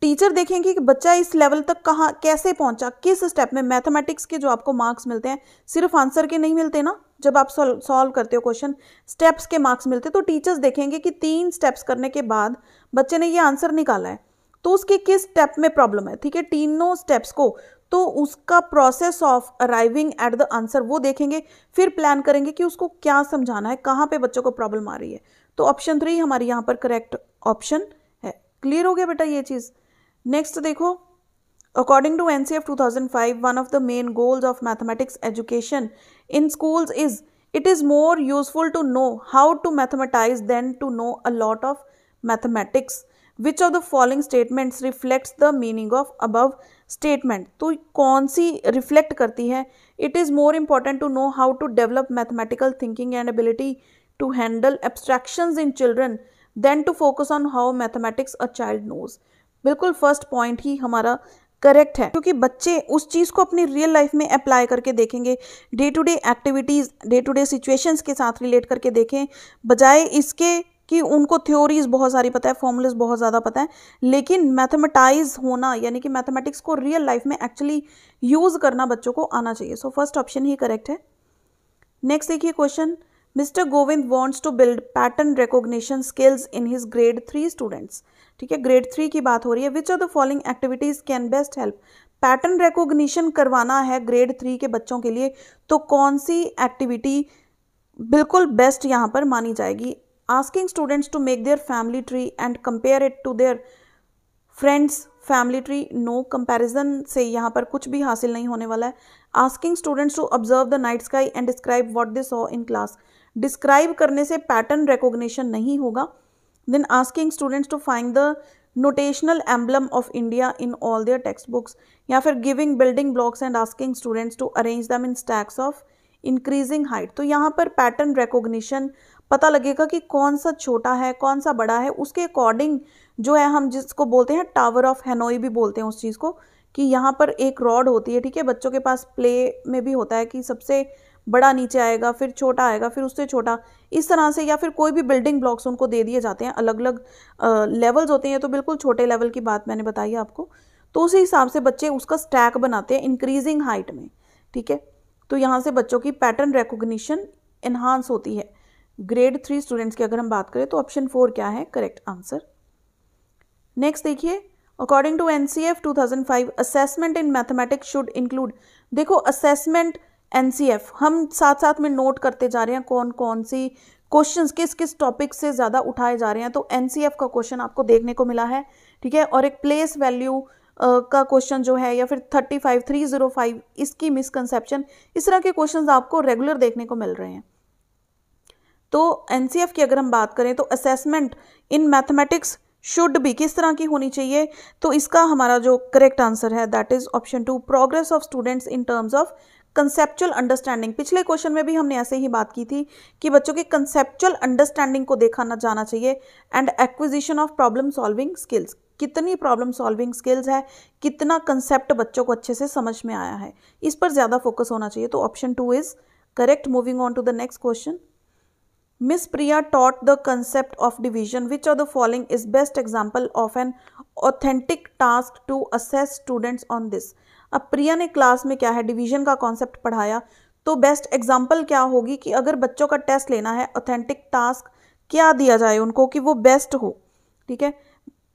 टीचर देखेंगे कि बच्चा इस लेवल तक कहाँ कैसे पहुँचा किस स्टेप में मैथमेटिक्स के जो आपको मार्क्स मिलते हैं सिर्फ आंसर के नहीं मिलते ना जब आप सॉल्व करते हो क्वेश्चन स्टेप्स के मार्क्स मिलते तो टीचर्स देखेंगे कि तीन स्टेप्स करने के बाद बच्चे ने ये आंसर निकाला है तो उसके किस स्टेप में प्रॉब्लम है ठीक है तीनों स्टेप्स को तो उसका process of arriving at the answer वो देखेंगे फिर प्लान करेंगे कि उसको क्या समझाना है कहाँ पे बच्चों को प्रॉब्लम आ रही है तो ऑप्शन थ्री हमारे यहाँ पर करेक्ट ऑप्शन है क्लियर हो गया बेटा ये चीज़ नेक्स्ट देखो According to NCF 2005, one of the main goals of mathematics education in schools is it is more useful to know how to mathematize than to know a lot of mathematics. Which of the following statements reflects the meaning of above statement? So, कौन सी reflect करती है It is more important to know how to develop mathematical thinking and ability to handle abstractions in children than to focus on how mathematics a child knows. बिल्कुल first point he हमारा correct है क्योंकि बच्चे उस चीज़ को अपनी real life में apply करके देखेंगे day to day activities day to day situations के साथ रिलेट करके देखें बजाय इसके कि उनको थ्योरीज बहुत सारी पता है फॉर्मूलेज बहुत ज़्यादा पता है लेकिन मैथमेटाइज होना यानी कि मैथमेटिक्स को रियल लाइफ में एक्चुअली यूज़ करना बच्चों को आना चाहिए सो फर्स्ट ऑप्शन ही करेक्ट है नेक्स्ट देखिए question mister Govind wants to build pattern recognition skills in his grade three students ठीक है ग्रेड थ्री की बात हो रही है which are the following activities can best help pattern recognition करवाना है ग्रेड थ्री के बच्चों के लिए तो कौन सी एक्टिविटी बिल्कुल बेस्ट यहाँ पर मानी जाएगी asking students to make their family tree and compare it to their friends family tree no comparison से यहाँ पर कुछ भी हासिल नहीं होने वाला है asking students to observe the night sky and describe what they saw in class describe करने से पैटर्न रिकोगशन नहीं होगा then asking students to find the notational emblem of India in all their textbooks या फिर giving building blocks and asking students to arrange them in stacks of increasing height तो यहाँ पर pattern recognition पता लगेगा कि कौन सा छोटा है कौन सा बड़ा है उसके अकॉर्डिंग जो है हम जिसको बोलते हैं टावर ऑफ हैनोई भी बोलते हैं उस चीज़ को कि यहाँ पर एक रॉड होती है ठीक है बच्चों के पास प्ले में भी होता है कि सबसे बड़ा नीचे आएगा फिर छोटा आएगा फिर उससे छोटा इस तरह से या फिर कोई भी बिल्डिंग ब्लॉक्स उनको दे दिए जाते हैं अलग अलग लेवल्स होते हैं तो बिल्कुल छोटे लेवल की बात मैंने बताई आपको तो उसी हिसाब से बच्चे उसका स्टैक बनाते हैं इंक्रीजिंग हाइट में ठीक है तो यहाँ से बच्चों की पैटर्न रिकोगनिशन इन्हांस होती है ग्रेड थ्री स्टूडेंट्स की अगर हम बात करें तो ऑप्शन फोर क्या है करेक्ट आंसर नेक्स्ट देखिए according to N C F two thousand five assessment in mathematics should include देखो असेसमेंट एन हम साथ साथ में नोट करते जा रहे हैं कौन कौन सी क्वेश्चंस किस किस टॉपिक से ज़्यादा उठाए जा रहे हैं तो एन का क्वेश्चन आपको देखने को मिला है ठीक है और एक प्लेस वैल्यू का क्वेश्चन जो है या फिर thirty five three zero five इसकी मिसकनसेप्शन इस तरह के क्वेश्चंस आपको रेगुलर देखने को मिल रहे हैं तो एन की अगर हम बात करें तो असेसमेंट इन मैथमेटिक्स शुड भी किस तरह की होनी चाहिए तो इसका हमारा जो करेक्ट आंसर है that is option two progress of students in terms of conceptual understanding पिछले क्वेश्चन में भी हमने ऐसे ही बात की थी कि बच्चों के कंसेप्चुअल अंडरस्टैंडिंग को देखा ना जाना चाहिए and acquisition of problem solving skills कितनी प्रॉब्लम सॉल्विंग स्किल्स है कितना कंसेप्ट बच्चों को अच्छे से समझ में आया है इस पर ज़्यादा फोकस होना चाहिए तो option two is correct moving on to the next question miss Priya taught the concept of division which are the following is best example of an authentic task to assess students on this अब प्रिया ने class में क्या है division का concept पढ़ाया तो best example क्या होगी कि अगर बच्चों का टेस्ट लेना है ऑथेंटिक टास्क क्या दिया जाए उनको कि वो बेस्ट हो ठीक है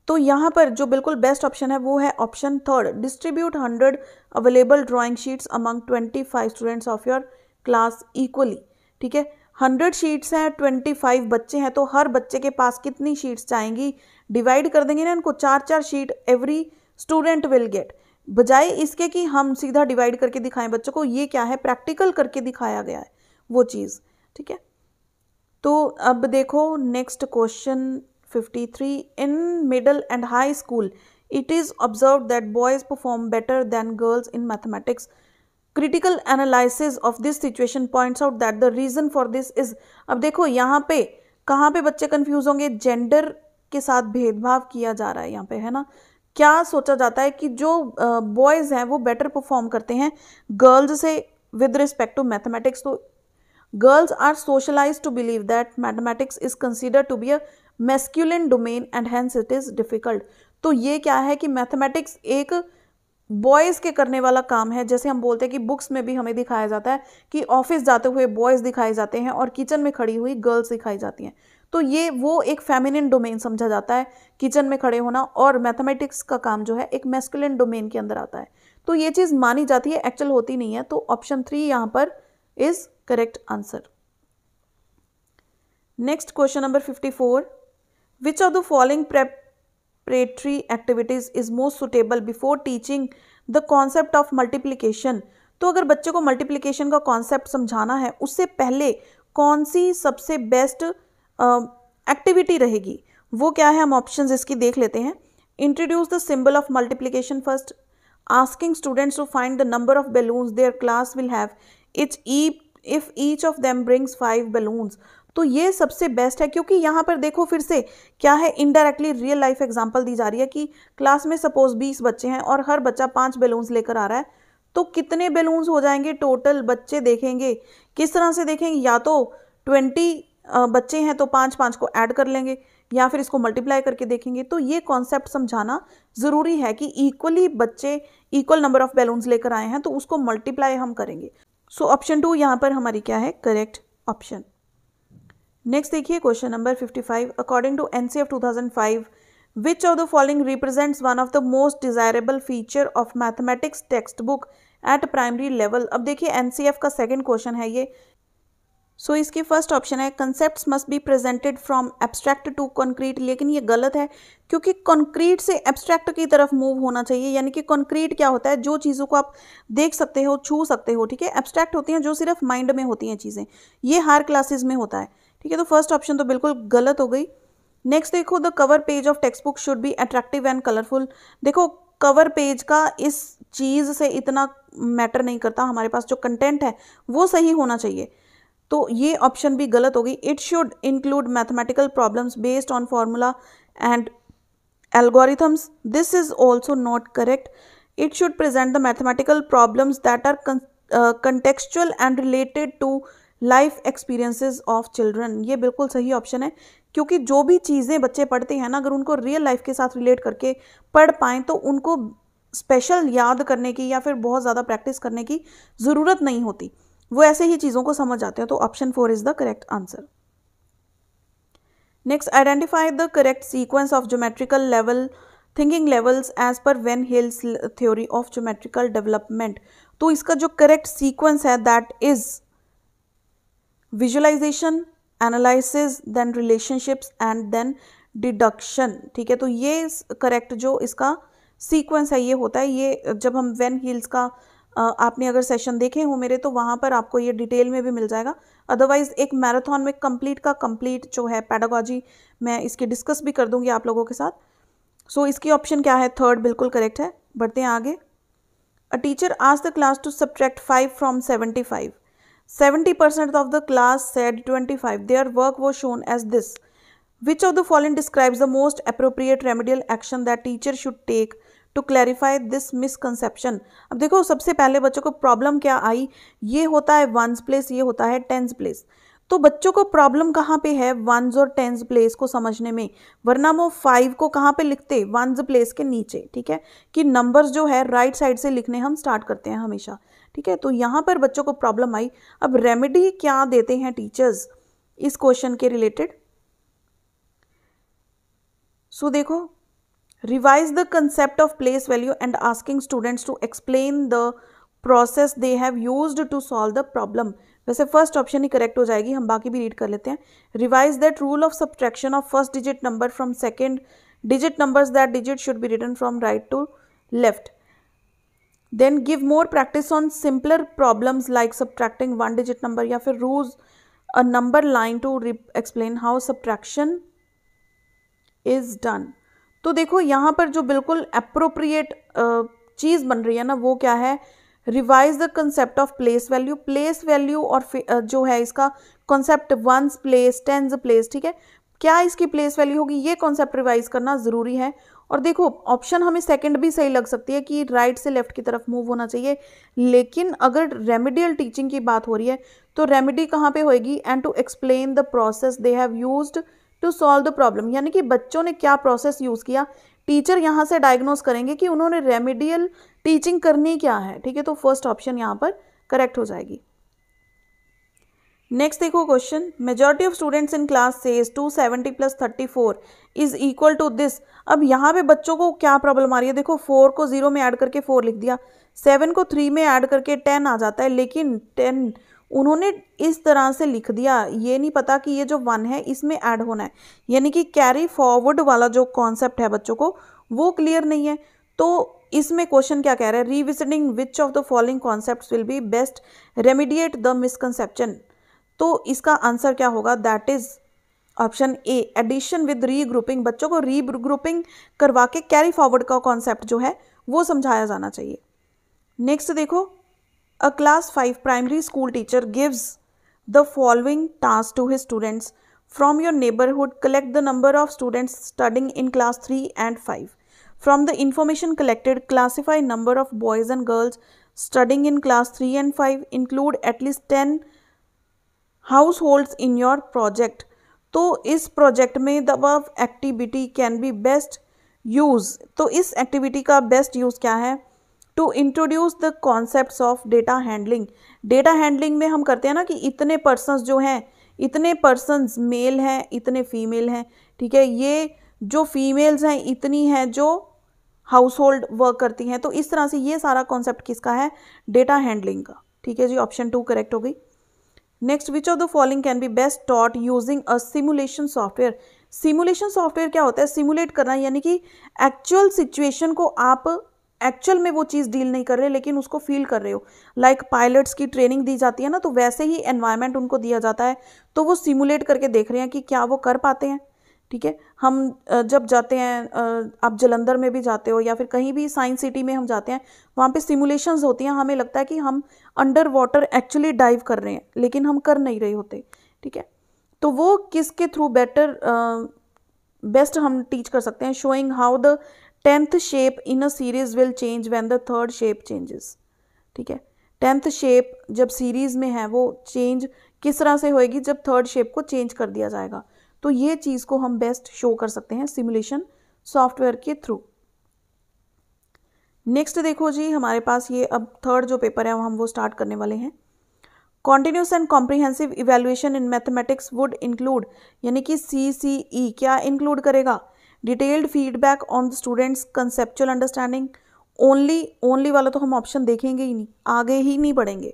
तो यहाँ पर जो बिल्कुल बेस्ट ऑप्शन है वो है option third distribute hundred available drawing sheets among twenty five students of your class equally ठीक है हंड्रेड शीट्स हैं ट्वेंटी फाइव बच्चे हैं तो हर बच्चे के पास कितनी शीट्स जाएंगी डिवाइड कर देंगे ना इनको चार चार sheet every student will get बजाय इसके कि हम सीधा डिवाइड करके दिखाएं बच्चों को ये क्या है प्रैक्टिकल करके दिखाया गया है वो चीज़ ठीक है तो अब देखो next question 53 in middle and high school it is observe that boys perform better than girls in mathematics critical analysis of this situation points out that the reason for this is अब देखो यहाँ पे कहाँ पे बच्चे confuse होंगे gender के साथ भेदभाव किया जा रहा है यहाँ पे है ना क्या सोचा जाता है कि जो बॉयज़ हैं वो बेटर परफॉर्म करते हैं गर्ल्स से विद रिस्पेक्ट टू मैथमेटिक्स तो girls are socialise to believe that mathematics is consider to be a masculine domain and hence it is difficult तो ये क्या है कि मैथमेटिक्स एक बॉयज़ के करने वाला काम है जैसे हम बोलते हैं कि बुक्स में भी हमें दिखाया जाता है कि ऑफिस जाते हुए बॉयज़ दिखाए जाते हैं और किचन में खड़ी हुई गर्ल्स दिखाई जाती हैं तो ये वो एक फेमिनिन डोमेन समझा जाता है किचन में खड़े होना और मैथमेटिक्स का काम जो है एक मेस्कुलिन डोमेन के अंदर आता है तो ये चीज़ मानी जाती है एक्चुअल होती नहीं है तो ऑप्शन थ्री यहाँ पर is correct answer next question number fifty four which of the following preparatory activities is most suitable before teaching the concept of multiplication तो अगर बच्चे को मल्टीप्लीकेशन का कॉन्सेप्ट समझाना है उससे पहले कौन सी सबसे बेस्ट एक्टिविटी रहेगी वो क्या है हम ऑप्शन इसकी देख लेते हैं introduce the symbol of multiplication first asking students to find the number of balloons their class will have each ई if each of them brings five balloons तो ये सबसे बेस्ट है क्योंकि यहाँ पर देखो फिर से क्या है इनडायरेक्टली रियल लाइफ एग्जाम्पल दी जा रही है कि क्लास में सपोज बीस बच्चे हैं और हर बच्चा पाँच बेलून्स लेकर आ रहा है तो कितने बेलून्स हो जाएंगे टोटल बच्चे देखेंगे किस तरह से देखेंगे या तो ट्वेंटी बच्चे हैं तो पाँच पाँच को ऐड कर लेंगे या फिर इसको मल्टीप्लाई करके देखेंगे तो ये कॉन्सेप्ट समझाना ज़रूरी है कि इक्वली बच्चे इक्वल नंबर ऑफ बैलून्स लेकर आए हैं तो उसको मल्टीप्लाई हम करेंगे सो ऑप्शन टू यहाँ पर हमारी क्या है करेक्ट ऑप्शन नेक्स्ट देखिए question number 55 according to N C F two thousand five which of the following represents one of the most desirable feature of mathematics text book at primary level अब देखिए एन का second question है ये so so, इसकी first option है concept must be presented from abstract to concrete लेकिन ये गलत है क्योंकि कॉन्क्रीट से एब्स्ट्रैक्ट की तरफ मूव होना चाहिए यानी कि कॉन्क्रीट क्या होता है जो चीज़ों को आप देख सकते हो छू सकते हो ठीक है एब्स्ट्रैक्ट होती हैं जो सिर्फ माइंड में होती हैं चीज़ें ये हायर क्लासेज में होता है ठीक है तो फर्स्ट ऑप्शन तो बिल्कुल गलत हो गई नेक्स्ट देखो the cover page of text book should be attractive and colourful देखो कवर पेज का इस चीज़ से इतना मैटर नहीं करता हमारे पास जो कंटेंट है वो सही होना चाहिए तो ये ऑप्शन भी गलत हो गई it should include mathematical problems based on formula and algorithms this is also not correct it should present the mathematical problems that are contextual and related to life experiences of children ये बिल्कुल सही option है क्योंकि जो भी चीज़ें बच्चे पढ़ते हैं ना अगर उनको रियल लाइफ के साथ रिलेट करके पढ़ पाएँ तो उनको स्पेशल याद करने की या फिर बहुत ज़्यादा प्रैक्टिस करने की ज़रूरत नहीं होती वो ऐसे ही चीज़ों को समझ जाते हैं तो option four is the correct answer next identify the correct sequence of geometrical level thinking levels as per van Hiele's theory of geometrical development तो इसका जो करेक्ट सीक्वेंस है that is visualisation analysis then relationships and then deduction ठीक है तो ये correct जो इसका सीक्वेंस है ये होता है ये जब हम वेन हिल्स का आपने अगर सेशन देखे हो मेरे तो वहाँ पर आपको ये डिटेल में भी मिल जाएगा अदरवाइज़ एक मैराथन में कंप्लीट का कंप्लीट जो है पैडागॉजी मैं इसकी डिस्कस भी कर दूँगी आप लोगों के साथ सो so, इसकी ऑप्शन क्या है थर्ड बिल्कुल करेक्ट है बढ़ते हैं आगे अ टीचर आज the class to subtract five from seventy five seventy percent of the class said twenty five they are work was shown as this which of the following describes the most appropriate remedial action that teacher should take to clarify this misconception अब देखो सबसे पहले बच्चों को problem क्या आई ये होता है वंस प्लेस ये होता है टेंस प्लेस तो बच्चों को प्रॉब्लम कहाँ पे है वंस और टेंस प्लेस को समझने में वरना वो फाइव को कहाँ पे लिखते वंस प्लेस के नीचे ठीक है कि नंबर्स जो है राइट right साइड से लिखने हम स्टार्ट करते हैं हमेशा ठीक है तो यहाँ पर बच्चों को प्रॉब्लम आई अब रेमेडी क्या देते हैं टीचर्स इस क्वेश्चन के रिलेटेड सो देखो revise the concept of place value and asking students to explain the process they have used to solve the problem वैसे फर्स्ट ऑप्शन ही करेक्ट हो जाएगी हम बाकी भी रीड कर लेते हैं revise that rule of subtraction of first digit number from second digit numbers that digit should be return from right to left then give more practice on simpler problems like subtracting one digit number या फिर use a number line to explain how subtraction is done तो देखो यहाँ पर जो बिल्कुल appropriate चीज़ बन रही है ना वो क्या है revise the concept of place value place value और जो है इसका concept ones place tens place ठीक है क्या इसकी प्लेस वैल्यू होगी ये कॉन्सेप्ट रिवाइज करना ज़रूरी है और देखो ऑप्शन हमें सेकंड भी सही लग सकती है कि राइट से लेफ्ट की तरफ मूव होना चाहिए लेकिन अगर रेमेडियल टीचिंग की बात हो रही है तो रेमेडी कहाँ पे होएगी and to explain the process they have used to solve the problem यानी कि बच्चों ने क्या प्रोसेस यूज़ किया टीचर यहाँ से डायग्नोस करेंगे कि उन्होंने रेमेडियल टीचिंग करनी क्या है ठीक है तो फर्स्ट ऑप्शन यहाँ पर करेक्ट हो जाएगी नेक्स्ट देखो question majority of students in class says two seventy plus thirty four is equal to this अब यहाँ पे बच्चों को क्या प्रॉब्लम आ रही है देखो फोर को जीरो में ऐड करके फोर लिख दिया सेवन को थ्री में ऐड करके टेन आ जाता है लेकिन टेन उन्होंने इस तरह से लिख दिया ये नहीं पता कि ये जो वन है इसमें ऐड होना है यानी कि कैरी फॉरवर्ड वाला जो कॉन्सेप्ट है बच्चों को वो क्लियर नहीं है तो इसमें क्वेश्चन क्या कह रहा है revisiting which of the following concept will be best remediate the misconception तो इसका आंसर क्या होगा that is option A addition with regrouping बच्चों को रीग्रुपिंग करवा के कैरी फॉरवर्ड का कॉन्सेप्ट जो है वो समझाया जाना चाहिए नेक्स्ट देखो A class 5 primary school teacher gives the following task to his students. From your neighborhood, collect the number of students studying in class 3 and 5. From the information collected, classify number of boys and girls studying in class 3 and 5. Include at least 10 households in your project. तो इस project में the activity can be best use. So, activity का best use क्या है to introduce the concept of data handling data handling में हम करते हैं ना कि इतने पर्सनस जो हैं इतने पर्सनस मेल हैं इतने फीमेल हैं ठीक है ये जो फीमेल्स हैं इतनी हैं जो हाउस होल्ड वर्क करती हैं तो इस तरह से ये सारा कॉन्सेप्ट किसका है डेटा हैंडलिंग का ठीक है जी ऑप्शन टू करेक्ट हो गई next which of the following can be best taught using a simulation software simulation software क्या होता है सिमुलेट करना यानी कि एक्चुअल सिचुएशन को आप एक्चुअल में वो चीज़ डील नहीं कर रहे लेकिन उसको फील कर रहे हो लाइक like पायलट्स की ट्रेनिंग दी जाती है ना तो वैसे ही एनवायरनमेंट उनको दिया जाता है तो वो सिमुलेट करके देख रहे हैं कि क्या वो कर पाते हैं ठीक है हम जब जाते हैं आप जलंधर में भी जाते हो या फिर कहीं भी साइंस सिटी में हम जाते हैं वहाँ पे सिमुलेशंस होती हैं हमें लगता है कि हम अंडर वाटर एक्चुअली डाइव कर रहे हैं लेकिन हम कर नहीं रहे होते ठीक है तो वो किसके थ्रू बेटर बेस्ट हम टीच कर सकते हैं showing how the tenth shape in a series will change when the third shape changes ठीक है टेंथ शेप जब सीरीज़ में है वो चेंज किस तरह से होएगी जब थर्ड शेप को चेंज कर दिया जाएगा तो ये चीज़ को हम बेस्ट शो कर सकते हैं सिमुलेशन सॉफ्टवेयर के थ्रू नेक्स्ट देखो जी हमारे पास ये अब थर्ड जो पेपर है वो हम वो स्टार्ट करने वाले हैं continuous and comprehensive evaluation in mathematics would include यानी कि सी सी ई क्या इंक्लूड करेगा detailed feedback on the students conceptual understanding only only वाला तो हम ऑप्शन देखेंगे ही नहीं आगे ही नहीं बढ़ेंगे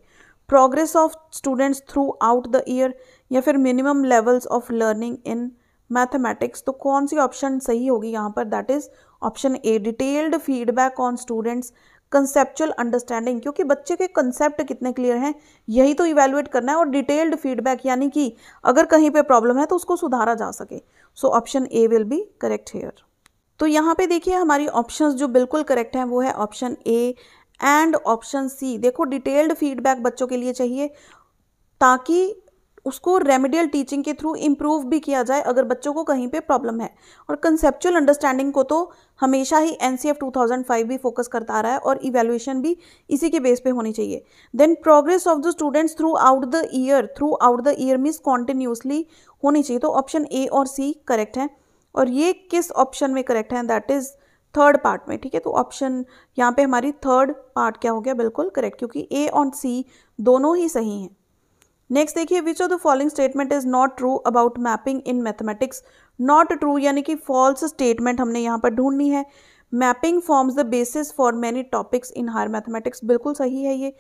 progress of students throughout the year या फिर minimum levels of learning in mathematics तो कौन सी ऑप्शन सही होगी यहाँ पर that is option A detailed feedback on students conceptual understanding क्योंकि बच्चे के कंसेप्ट कितने क्लियर हैं यही तो इवेलुएट करना है और डिटेल्ड फीडबैक यानी कि अगर कहीं पे प्रॉब्लम है तो उसको सुधारा जा सके so option A will be correct here तो यहाँ पे देखिए हमारी ऑप्शंस जो बिल्कुल करेक्ट हैं वो है option A and option C देखो डिटेल्ड फीडबैक बच्चों के लिए चाहिए ताकि उसको रेमेडियल टीचिंग के थ्रू इम्प्रूव भी किया जाए अगर बच्चों को कहीं पे प्रॉब्लम है और कंसेप्चुअल अंडरस्टैंडिंग को तो हमेशा ही N C F two thousand five भी फोकस करता रहा है और इवेल्युएशन भी इसी के बेस पे होनी चाहिए then progress of the students throughout the year throughout the year means continuously होनी चाहिए तो ऑप्शन ए और सी करेक्ट है और ये किस ऑप्शन में करेक्ट है दैट इज़ थर्ड पार्ट में ठीक है तो ऑप्शन यहाँ पे हमारी थर्ड पार्ट क्या हो गया बिल्कुल करेक्ट क्योंकि ए और सी दोनों ही सही हैं नेक्स्ट देखिए which of the following statement is not true about mapping in mathematics not true यानी कि फॉल्स स्टेटमेंट हमने यहाँ पर ढूंढनी है mapping forms the basis for many topics in higher mathematics बिल्कुल सही है ये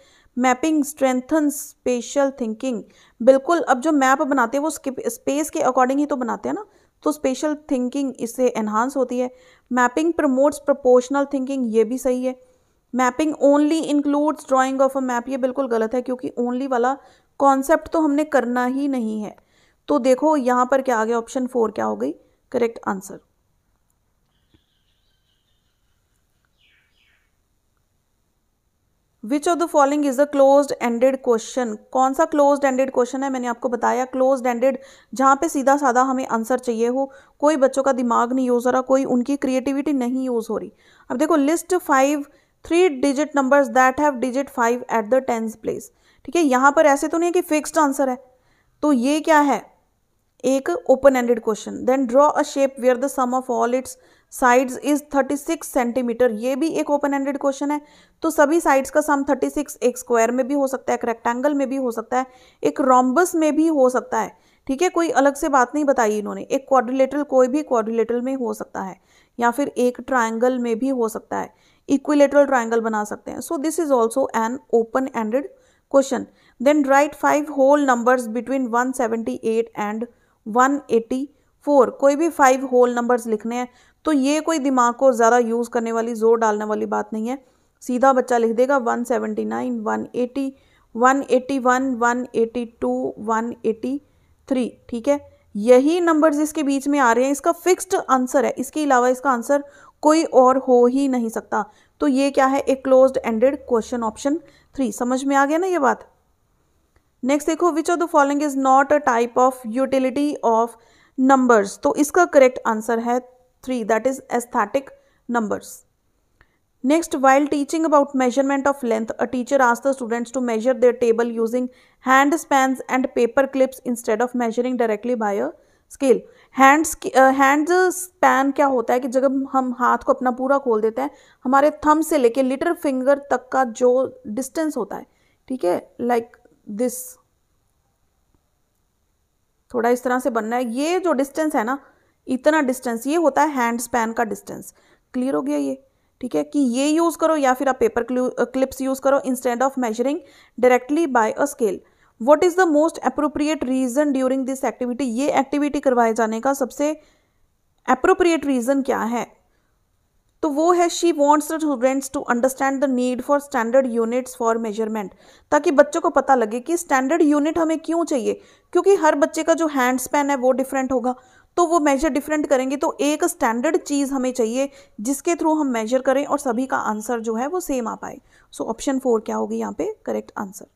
मैपिंग स्ट्रेंथन स्पेशल थिंकिंग बिल्कुल अब जो मैप बनाते हैं वो स्पेस के अकॉर्डिंग ही तो बनाते हैं ना तो स्पेशल थिंकिंग इससे एनहांस होती है मैपिंग प्रमोट्स प्रोपोर्शनल थिंकिंग ये भी सही है mapping only includes drawing of a map ये बिल्कुल गलत है क्योंकि ओनली वाला कॉन्सेप्ट तो हमने करना ही नहीं है तो देखो यहां पर क्या आ गया ऑप्शन फोर क्या हो गई correct answer which of the following is a close ended question कौन सा क्लोज एंडेड क्वेश्चन है मैंने आपको बताया क्लोज एंडेड जहां पे सीधा साधा हमें आंसर चाहिए हो कोई बच्चों का दिमाग नहीं यूज़ हो रहा कोई उनकी क्रिएटिविटी नहीं यूज़ हो रही अब देखो list five three digit numbers that have digit five at the tens place ठीक है यहाँ पर ऐसे तो नहीं है कि फिक्स्ड आंसर है तो ये क्या है एक open ended question then draw a shape where the sum of all its sides is 36 centimetre ये भी एक ओपन एंडेड क्वेश्चन है तो सभी साइड्स का सम 36 एक स्क्वायर में भी हो सकता है एक रेक्टेंगल में भी हो सकता है एक रॉम्बस में भी हो सकता है ठीक है कोई अलग से बात नहीं बताई इन्होंने एक क्वाड्रिलेटरल कोई भी क्वाड्रिलेटरल में हो सकता है या फिर एक ट्राइंगल में भी हो सकता है इक्विलेटरल ट्राइंगल बना सकते हैं so this is also an open ended question then write five whole numbers between 178 and 184 कोई भी फाइव होल नंबर्स लिखने हैं तो ये कोई दिमाग को ज़्यादा यूज़ करने वाली जोर डालने वाली बात नहीं है सीधा बच्चा लिख देगा 179, 180, 181, 182, थ्री ठीक है यही नंबर्स इसके बीच में आ रहे हैं इसका फिक्स्ड आंसर है इसके अलावा इसका आंसर कोई और हो ही नहीं सकता तो ये क्या है एक closed ended question option three समझ में आ गया ना ये बात नेक्स्ट देखो which of the following is not a type of utility of numbers तो इसका करेक्ट आंसर है three that is aesthetic numbers next while teaching about measurement of length a teacher आज the students to measure their table using hand span and paper clips instead of measuring directly by a scale hands hand span क्या होता है कि जब हम हाथ को अपना पूरा खोल देते हैं हमारे थम से लेके लिटर फिंगर तक का जो डिस्टेंस होता है ठीक है लाइक दिस थोड़ा इस तरह से बनना है ये जो डिस्टेंस है ना इतना डिस्टेंस ये होता है हैंड स्पैन का डिस्टेंस क्लियर हो गया ये ठीक है कि ये यूज़ करो या फिर आप पेपर क्लिप्स यूज़ करो instead of measuring directly by a scale what is the most appropriate reason during this activity ये एक्टिविटी करवाए जाने का सबसे अप्रोप्रिएट रीज़न क्या है तो वो है she wants the students to understand the need for standard units for measurement ताकि बच्चों को पता लगे कि स्टैंडर्ड यूनिट हमें क्यों चाहिए क्योंकि हर बच्चे का जो हैंड स्पैन है वो डिफरेंट होगा तो वो मेजर डिफरेंट करेंगे तो एक स्टैंडर्ड चीज़ हमें चाहिए जिसके थ्रू हम मेजर करें और सभी का आंसर जो है वो सेम आ पाए सो ऑप्शन फोर क्या होगी यहाँ पे correct answer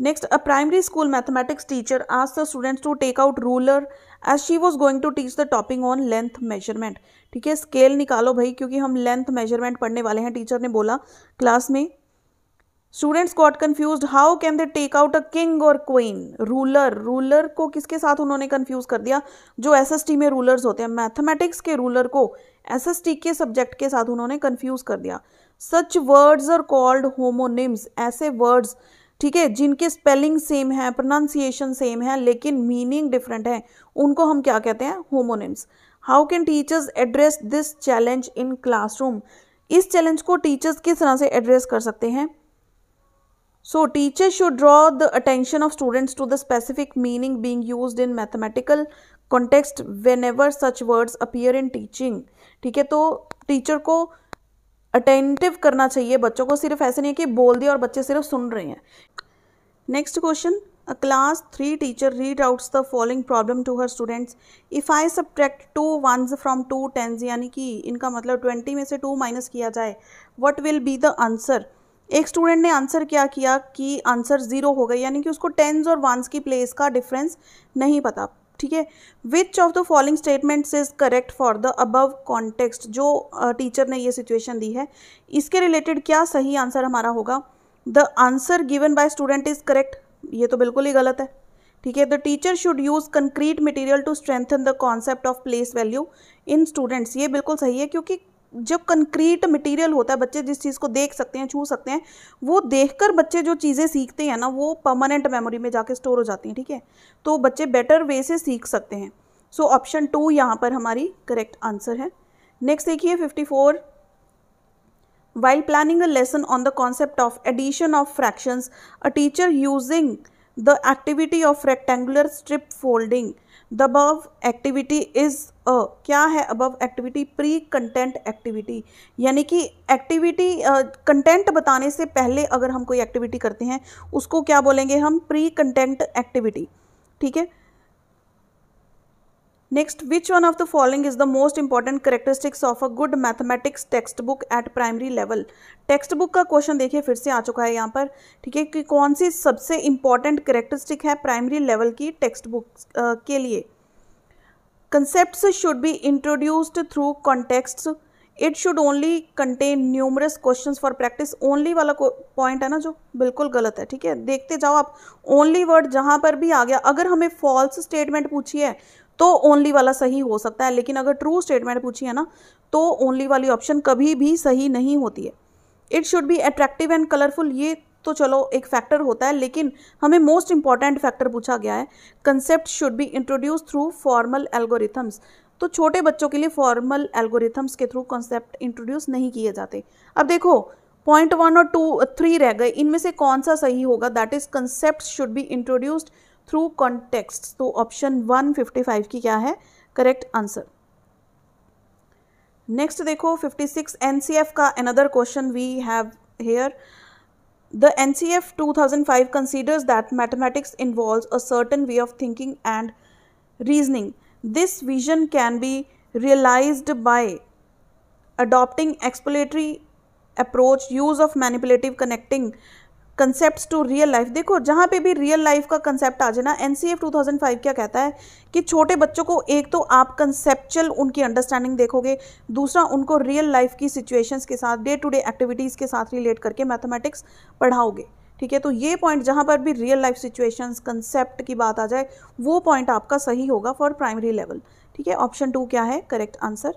Next, a primary school mathematics teacher asked the students to take out ruler as she was going to teach the topping on length measurement. ठीक है स्केल निकालो भाई क्योंकि हम लेंथ मेजरमेंट पढ़ने वाले हैं टीचर ने बोला क्लास में students got confuse how can they take out a king or queen ruler ruler को किसके साथ उन्होंने कन्फ्यूज कर दिया जो एस एस टी में रूलर्स होते हैं मैथमेटिक्स के रूलर को एस एस टी के सब्जेक्ट के साथ उन्होंने कन्फ्यूज कर दिया such words are called homonyms ऐसे वर्ड्स ठीक है जिनके स्पेलिंग सेम है प्रोनाउंसिएशन सेम है लेकिन मीनिंग डिफरेंट है उनको हम क्या कहते हैं homonyms how can teachers address this challenge in classroom इस चैलेंज को टीचर्स किस तरह से एड्रेस कर सकते हैं so teachers should draw the attention of students to the specific meaning being use in mathematical context whenever such words appear in teaching ठीक है तो टीचर को अटेंटिव करना चाहिए बच्चों को सिर्फ ऐसे नहीं है कि बोल दिया और बच्चे सिर्फ सुन रहे हैं next question a class three teacher read out the following problem to her students if I subtract two ones from two tens यानी कि इनका मतलब ट्वेंटी में से टू माइनस किया जाए what will be the answer एक स्टूडेंट ने आंसर क्या किया कि आंसर ज़ीरो हो गई यानी कि उसको टेंस और वंस की प्लेस का डिफरेंस नहीं पता ठीक है which of the following statements is correct for the above context जो टीचर uh, ने ये सिचुएशन दी है इसके रिलेटेड क्या सही आंसर हमारा होगा the answer given by student is correct ये तो बिल्कुल ही गलत है ठीक है the teacher should use concrete material to strengthen the concept of place value in students ये बिल्कुल सही है क्योंकि जो कंक्रीट मटेरियल होता है बच्चे जिस चीज़ को देख सकते हैं छू सकते हैं वो देखकर बच्चे जो चीज़ें सीखते हैं ना वो परमानेंट मेमोरी में जाके स्टोर हो जाती हैं ठीक है थीके? तो बच्चे बेटर वे से सीख सकते हैं सो ऑप्शन टू यहाँ पर हमारी करेक्ट आंसर है नेक्स्ट देखिए fifty four while planning a lesson on the concept of addition of fractions a teacher using the activity of rectangular strip folding the activity is a क्या है above activity pre content activity यानी कि activity content बताने से पहले अगर हम कोई एक्टिविटी करते हैं उसको क्या बोलेंगे हम प्री कंटेंट एक्टिविटी ठीक है next which one of the following is the most important characteristics of a good mathematics text book at primary level text book का क्वेश्चन देखिए फिर से आ चुका है यहाँ पर ठीक है कि कौन सी सबसे इंपॉर्टेंट करेक्टरिस्टिक है प्राइमरी लेवल की टेक्स्ट बुक के लिए Concepts should be introduced through contexts. It should only contain numerous questions for practice only वाला पॉइंट है ना जो बिल्कुल गलत है ठीक है देखते जाओ आप ओनली वर्ड जहाँ पर भी आ गया अगर हमें फॉल्स स्टेटमेंट puchi hai तो ओनली वाला सही हो सकता है लेकिन अगर ट्रू स्टेटमेंट पूछी है ना तो ओनली वाली ऑप्शन कभी भी सही नहीं होती है it should be attractive and colourful ये तो चलो एक फैक्टर होता है लेकिन हमें मोस्ट इंपॉर्टेंट फैक्टर पूछा गया है concept should be introduce through formal algorithms तो छोटे बच्चों के लिए फॉर्मल एल्गोरिथम्स के थ्रू कॉन्सेप्ट इंट्रोड्यूस नहीं किए जाते अब देखो पॉइंट वन और टू थ्री रह गए इनमें से कौन सा सही होगा that is concept should be introduced through context तो ऑप्शन वन फिफ्टी फाइव की क्या है करेक्ट आंसर नेक्स्ट देखो फिफ्टी सिक्स एनसीएफ का another question we have here The NCF 2005 considers that mathematics involves a certain way of thinking and reasoning. This vision can be realized by adopting exploratory approach, use of manipulative connecting concept to real life देखो जहाँ पे भी real life का concept आ जाए ना N C F two thousand five क्या कहता है कि छोटे बच्चों को एक तो आप कंसेप्चुअल उनकी अंडरस्टैंडिंग देखोगे दूसरा उनको रियल लाइफ की सिचुएशंस के साथ डे टू डे एक्टिविटीज़ के साथ रिलेट करके मैथमेटिक्स पढ़ाओगे ठीक है तो ये पॉइंट जहाँ पर भी रियल लाइफ सिचुएशंस कंसेप्ट की बात आ जाए वो पॉइंट आपका सही होगा फॉर प्राइमरी लेवल ठीक है ऑप्शन टू क्या है करेक्ट आंसर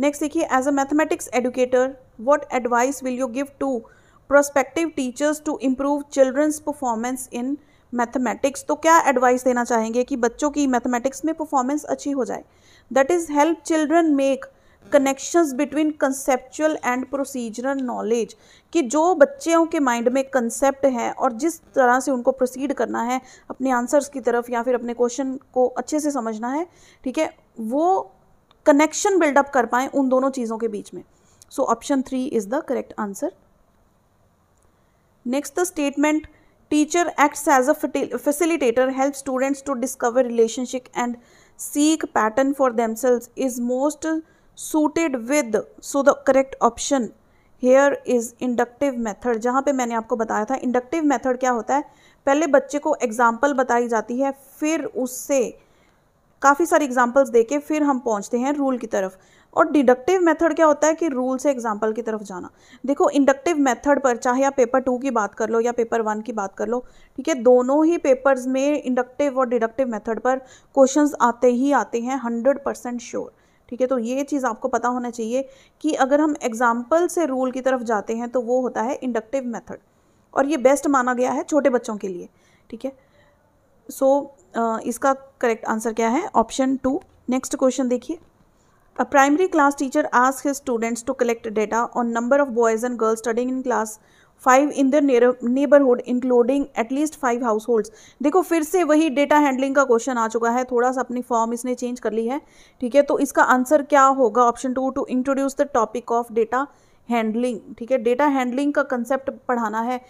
नेक्स्ट देखिए as a mathematics educator what advice will you give to prospective teachers to improve children's performance in mathematics तो क्या एडवाइस देना चाहेंगे कि बच्चों की मैथमेटिक्स में परफॉर्मेंस अच्छी हो जाए that is help children make connections between conceptual and procedural knowledge कि जो बच्चों के माइंड में कंसेप्ट है और जिस तरह से उनको प्रोसीड करना है अपने आंसर्स की तरफ या फिर अपने क्वेश्चन को अच्छे से समझना है ठीक है वो कनेक्शन बिल्डअप कर पाएँ उन दोनों चीज़ों के बीच में so option three is the correct answer next the statement teacher acts as a facilitator help students to discover relationship and seek pattern for themselves is most suited with so the correct option here is inductive method जहाँ पर मैंने आपको बताया था inductive method क्या होता है पहले बच्चे को एग्जाम्पल बताई जाती है फिर उससे काफ़ी सारे एग्जाम्पल्स दे के फिर हम पहुँचते हैं रूल की तरफ और डिडक्टिव मेथड क्या होता है कि रूल से एग्जाम्पल की तरफ जाना देखो इंडक्टिव मेथड पर चाहे आप पेपर टू की बात कर लो या पेपर वन की बात कर लो ठीक है दोनों ही पेपर्स में इंडक्टिव और डिडक्टिव मेथड पर क्वेश्चंस आते ही आते हैं हंड्रेड परसेंट श्योर ठीक है तो ये चीज़ आपको पता होना चाहिए कि अगर हम एग्जाम्पल से रूल की तरफ जाते हैं तो वो होता है इंडक्टिव मैथड और ये बेस्ट माना गया है छोटे बच्चों के लिए ठीक है सो इसका करेक्ट आंसर क्या है ऑप्शन टू नेक्स्ट क्वेश्चन देखिए A primary class teacher asks his students to collect data on number of boys and girls studying in class 5 in their neighborhood including at least 5 households देखो फिर से वही data handling का question आ चुका है थोड़ा सा अपनी फॉर्म इसने चेंज कर ली है ठीक है तो इसका आंसर क्या होगा option two to introduce the topic of data handling ठीक है डेटा हैंडलिंग का कंसेप्ट पढ़ाना है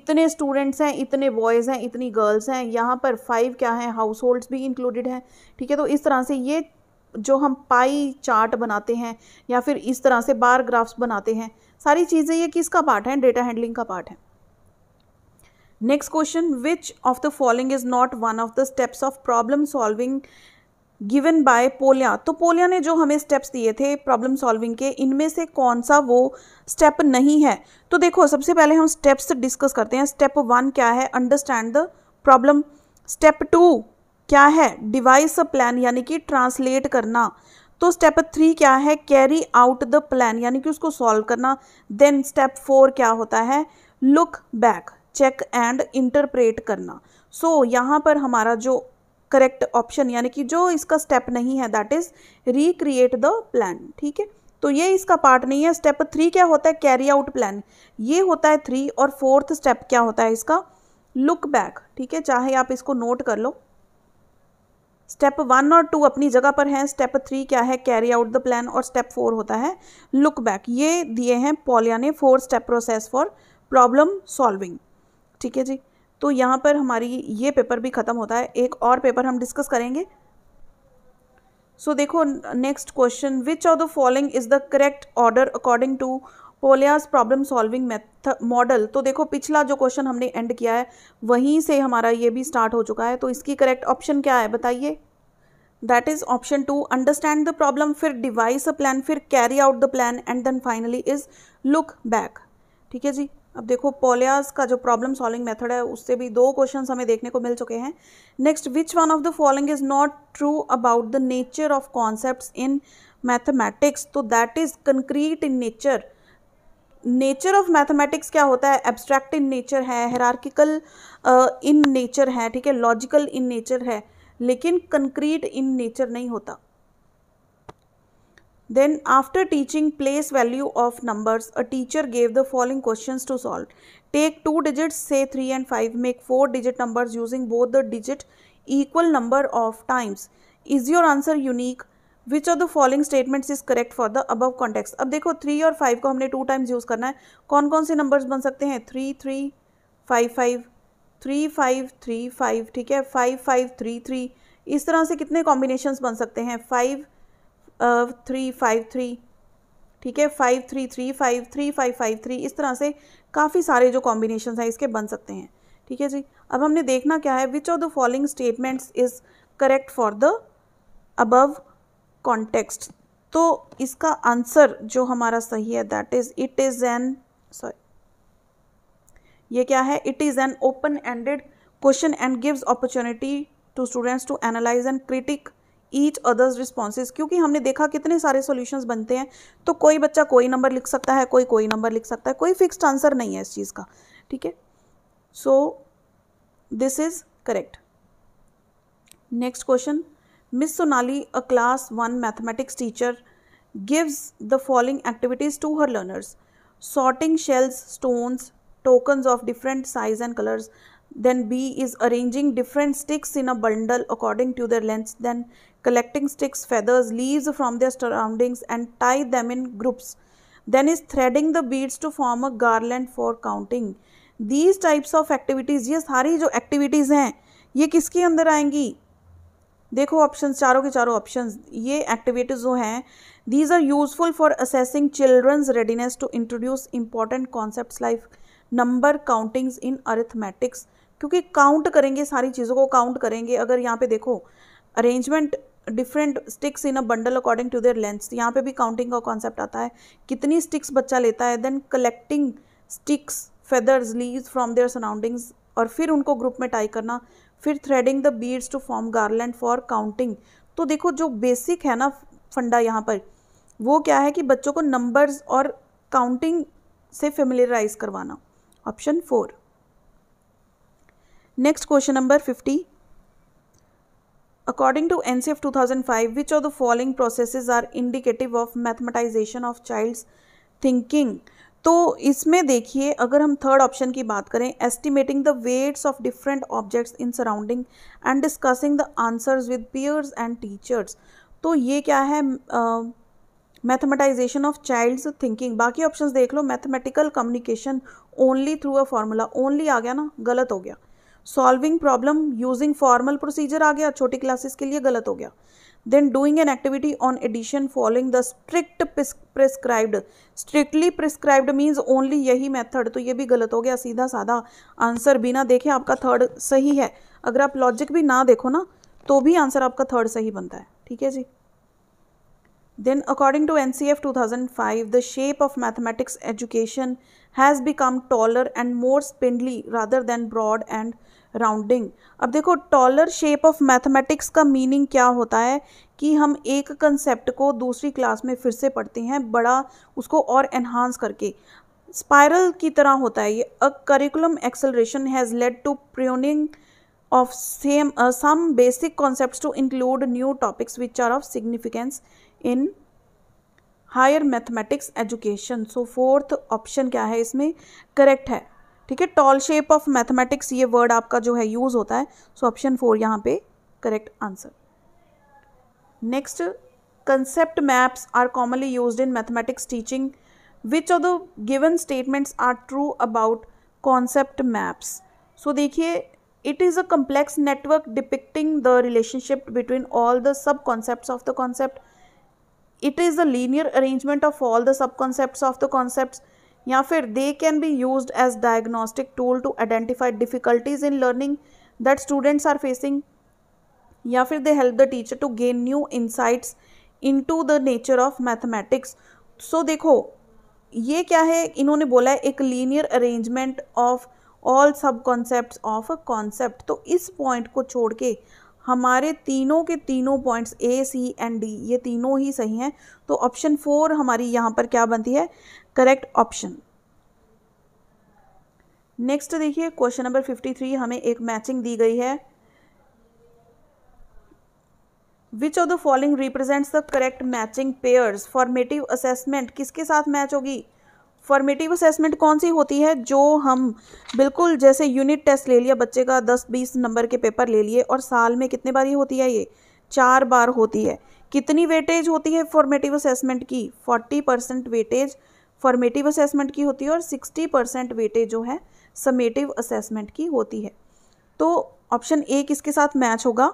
इतने स्टूडेंट्स हैं इतने बॉयज़ हैं इतनी गर्ल्स हैं यहाँ पर फाइव क्या हैं हाउस होल्ड्स भी इंक्लूडेड हैं ठीक है तो इस तरह से ये जो हम पाई चार्ट बनाते हैं या फिर इस तरह से बार ग्राफ्स बनाते हैं सारी चीज़ें ये किसका पार्ट है डेटा हैंडलिंग का पार्ट है next question which of the following is not one of the steps of problem solving given by Polya तो पोलिया ने जो हमें स्टेप्स दिए थे प्रॉब्लम सॉल्विंग के इनमें से कौन सा वो स्टेप नहीं है तो देखो सबसे पहले हम स्टेप्स डिस्कस करते हैं स्टेप वन क्या है understand the problem step two क्या है डिवाइस अ प्लान यानी कि ट्रांसलेट करना तो स्टेप थ्री क्या है कैरी आउट द प्लान यानी कि उसको सॉल्व करना देन स्टेप फोर क्या होता है look back check and interpret करना सो so, यहाँ पर हमारा जो करेक्ट ऑप्शन यानी कि जो इसका स्टेप नहीं है that is recreate the plan ठीक है तो ये इसका पार्ट नहीं है स्टेप थ्री क्या होता है कैरी आउट प्लान ये होता है थ्री और फोर्थ स्टेप क्या होता है इसका लुक बैक ठीक है चाहे आप इसको नोट कर लो स्टेप वन और टू अपनी जगह पर हैं स्टेप थ्री क्या है कैरी आउट द प्लान और स्टेप फोर होता है लुक बैक ये दिए हैं पॉलिया ने four step process for problem solving ठीक है जी तो यहाँ पर हमारी ये पेपर भी ख़त्म होता है एक और पेपर हम डिस्कस करेंगे सो so, देखो next question which of the following is the correct order according to Polya's problem solving math model तो देखो पिछला जो क्वेश्चन हमने एंड किया है वहीं से हमारा ये भी स्टार्ट हो चुका है तो इसकी करेक्ट ऑप्शन क्या है बताइए that is option two understand the problem फिर डिवाइस अ प्लान फिर carry out the plan and then finally is look back ठीक है जी अब देखो पोलियाज का जो प्रॉब्लम सॉल्विंग मेथड है उससे भी दो क्वेश्चन हमें देखने को मिल चुके हैं next which one of the following is not true about the nature of concept in mathematics तो that is concrete in nature nature of mathematics क्या होता है एब्स्ट्रैक्ट इन नेचर है हेरार्किकल इन नेचर है ठीक है लॉजिकल इन नेचर है लेकिन कंक्रीट इन नेचर नहीं होता then after teaching place value of numbers a teacher gave the following question to solve take two digit say three and five make four digit number using both the digit equal number of times is your answer unique which of the following statements is correct for the above context अब देखो three और five को हमने two times use करना है कौन कौन से नंबर्स बन सकते हैं three three five five three five three five ठीक है फाइव फाइव थ्री थ्री इस तरह से कितने कॉम्बिनेशन बन सकते हैं फाइव थ्री फाइव थ्री ठीक है five three three five three five five three इस तरह से काफ़ी सारे जो कॉम्बिनेशन हैं इसके बन सकते हैं ठीक है जी अब हमने देखना क्या है which of the following statements is correct for the above context तो इसका आंसर जो हमारा सही है that is it is an sorry ये क्या है it is an open ended question and gives opportunity to students to analyse and critique each others responses क्योंकि हमने देखा कितने सारे सॉल्यूशंस बनते हैं तो कोई बच्चा कोई नंबर लिख सकता है कोई कोई नंबर लिख सकता है कोई फिक्स्ड आंसर नहीं है इस चीज़ का ठीक है so this is correct next question miss Sonali a class one mathematics teacher gives the following activities to her learners sorting shells stones tokens of different size and colours then B is arranging different sticks in a bundle according to their length then collecting sticks feathers leave from their surroundings and tie them in groups then is threading the beads to form a garland for counting these types of activities ये सारी जो activities हैं ये किसके अंदर आएंगी देखो option चारों के चारों ऑप्शन ये एक्टिविटीज़ जो हैं these are useful for assessing children's readiness to introduce important concept like number countings in arithmetics क्योंकि काउंट करेंगे सारी चीज़ों को काउंट करेंगे अगर यहाँ पे देखो arrangement different sticks in a bundle according to their length यहाँ पे भी काउंटिंग का कॉन्सेप्ट आता है कितनी स्टिक्स बच्चा लेता है then collecting sticks feathers leaves from their surroundings और फिर उनको ग्रुप में टाई करना फिर threading the beads to form garland for counting तो देखो जो बेसिक है ना फंडा यहाँ पर वो क्या है कि बच्चों को नंबर्स और काउंटिंग से फेमिलराइज करवाना option four next question number fifty according to F two thousand five which of the following process are indicative of mathematisation of child's thinking तो इसमें देखिए अगर हम थर्ड ऑप्शन की बात करें estimating the weights of different objects in surrounding and discussing the answers with peers and teachers तो ये क्या है मैथमेटाइजेशन ऑफ चाइल्ड्स थिंकिंग बाकी ऑप्शंस देख लो mathematical communication only through a formula only आ गया ना गलत हो गया solving problem using formal procedure आ गया छोटी क्लासेस के लिए गलत हो गया then doing an activity on addition following the strict prescribed strictly prescribed means only यही method तो ये भी गलत हो गया सीधा साधा आंसर बिना देखे आपका थर्ड सही है अगर आप लॉजिक भी ना देखो ना तो भी आंसर आपका थर्ड सही बनता है ठीक है जी then according to ncf 2005 the shape of mathematics education has become taller and more spindly rather than broad and rounding अब देखो टॉलर शेप ऑफ मैथमेटिक्स का मीनिंग क्या होता है कि हम एक कंसेप्ट को दूसरी क्लास में फिर से पढ़ते हैं बड़ा उसको और एनहांस करके स्पायरल की तरह होता है ये a curriculum acceleration has led to pruning of same some basic concept to include new topics which are of significance in higher mathematics education so fourth option क्या है इसमें करेक्ट है ठीक है टॉल शेप ऑफ मैथमेटिक्स ये word आपका जो है यूज होता है सो ऑप्शन फोर यहाँ पे correct answer next concept maps are commonly use in mathematics teaching which of the given statements are true about concept maps so देखिए it is a complex network depicting the relationship between all the sub concept of the concept it is a linear arrangement of all the sub concept of the concepts या फिर they can be use as diagnostic tool to identify difficulties in learning that students are facing या फिर they help the teacher to gain new insights into the nature of mathematics so देखो ये क्या है इन्होंने बोला है एक linear arrangement of all sub concept of a concept तो इस पॉइंट को छोड़ के हमारे तीनों के तीनों points A C and D ये तीनों ही सही हैं तो ऑप्शन फोर हमारी यहाँ पर क्या बनती है करेक्ट ऑप्शन नेक्स्ट देखिए क्वेश्चन नंबर फिफ्टी थ्री हमें एक मैचिंग दी गई है which of the following represents the correct matching pairs formative assessment किसके साथ मैच होगी फॉर्मेटिव असेसमेंट कौन सी होती है जो हम बिल्कुल जैसे यूनिट टेस्ट ले लिया बच्चे का दस बीस नंबर के पेपर ले लिए और साल में कितने बार ये होती है ये चार बार होती है कितनी वेटेज होती है फॉर्मेटिव असेसमेंट की forty percent weightage formative assessment की होती है और सिक्सटी परसेंट वेटेज जो है समेटिव असेसमेंट की होती है तो ऑप्शन ए किसके साथ मैच होगा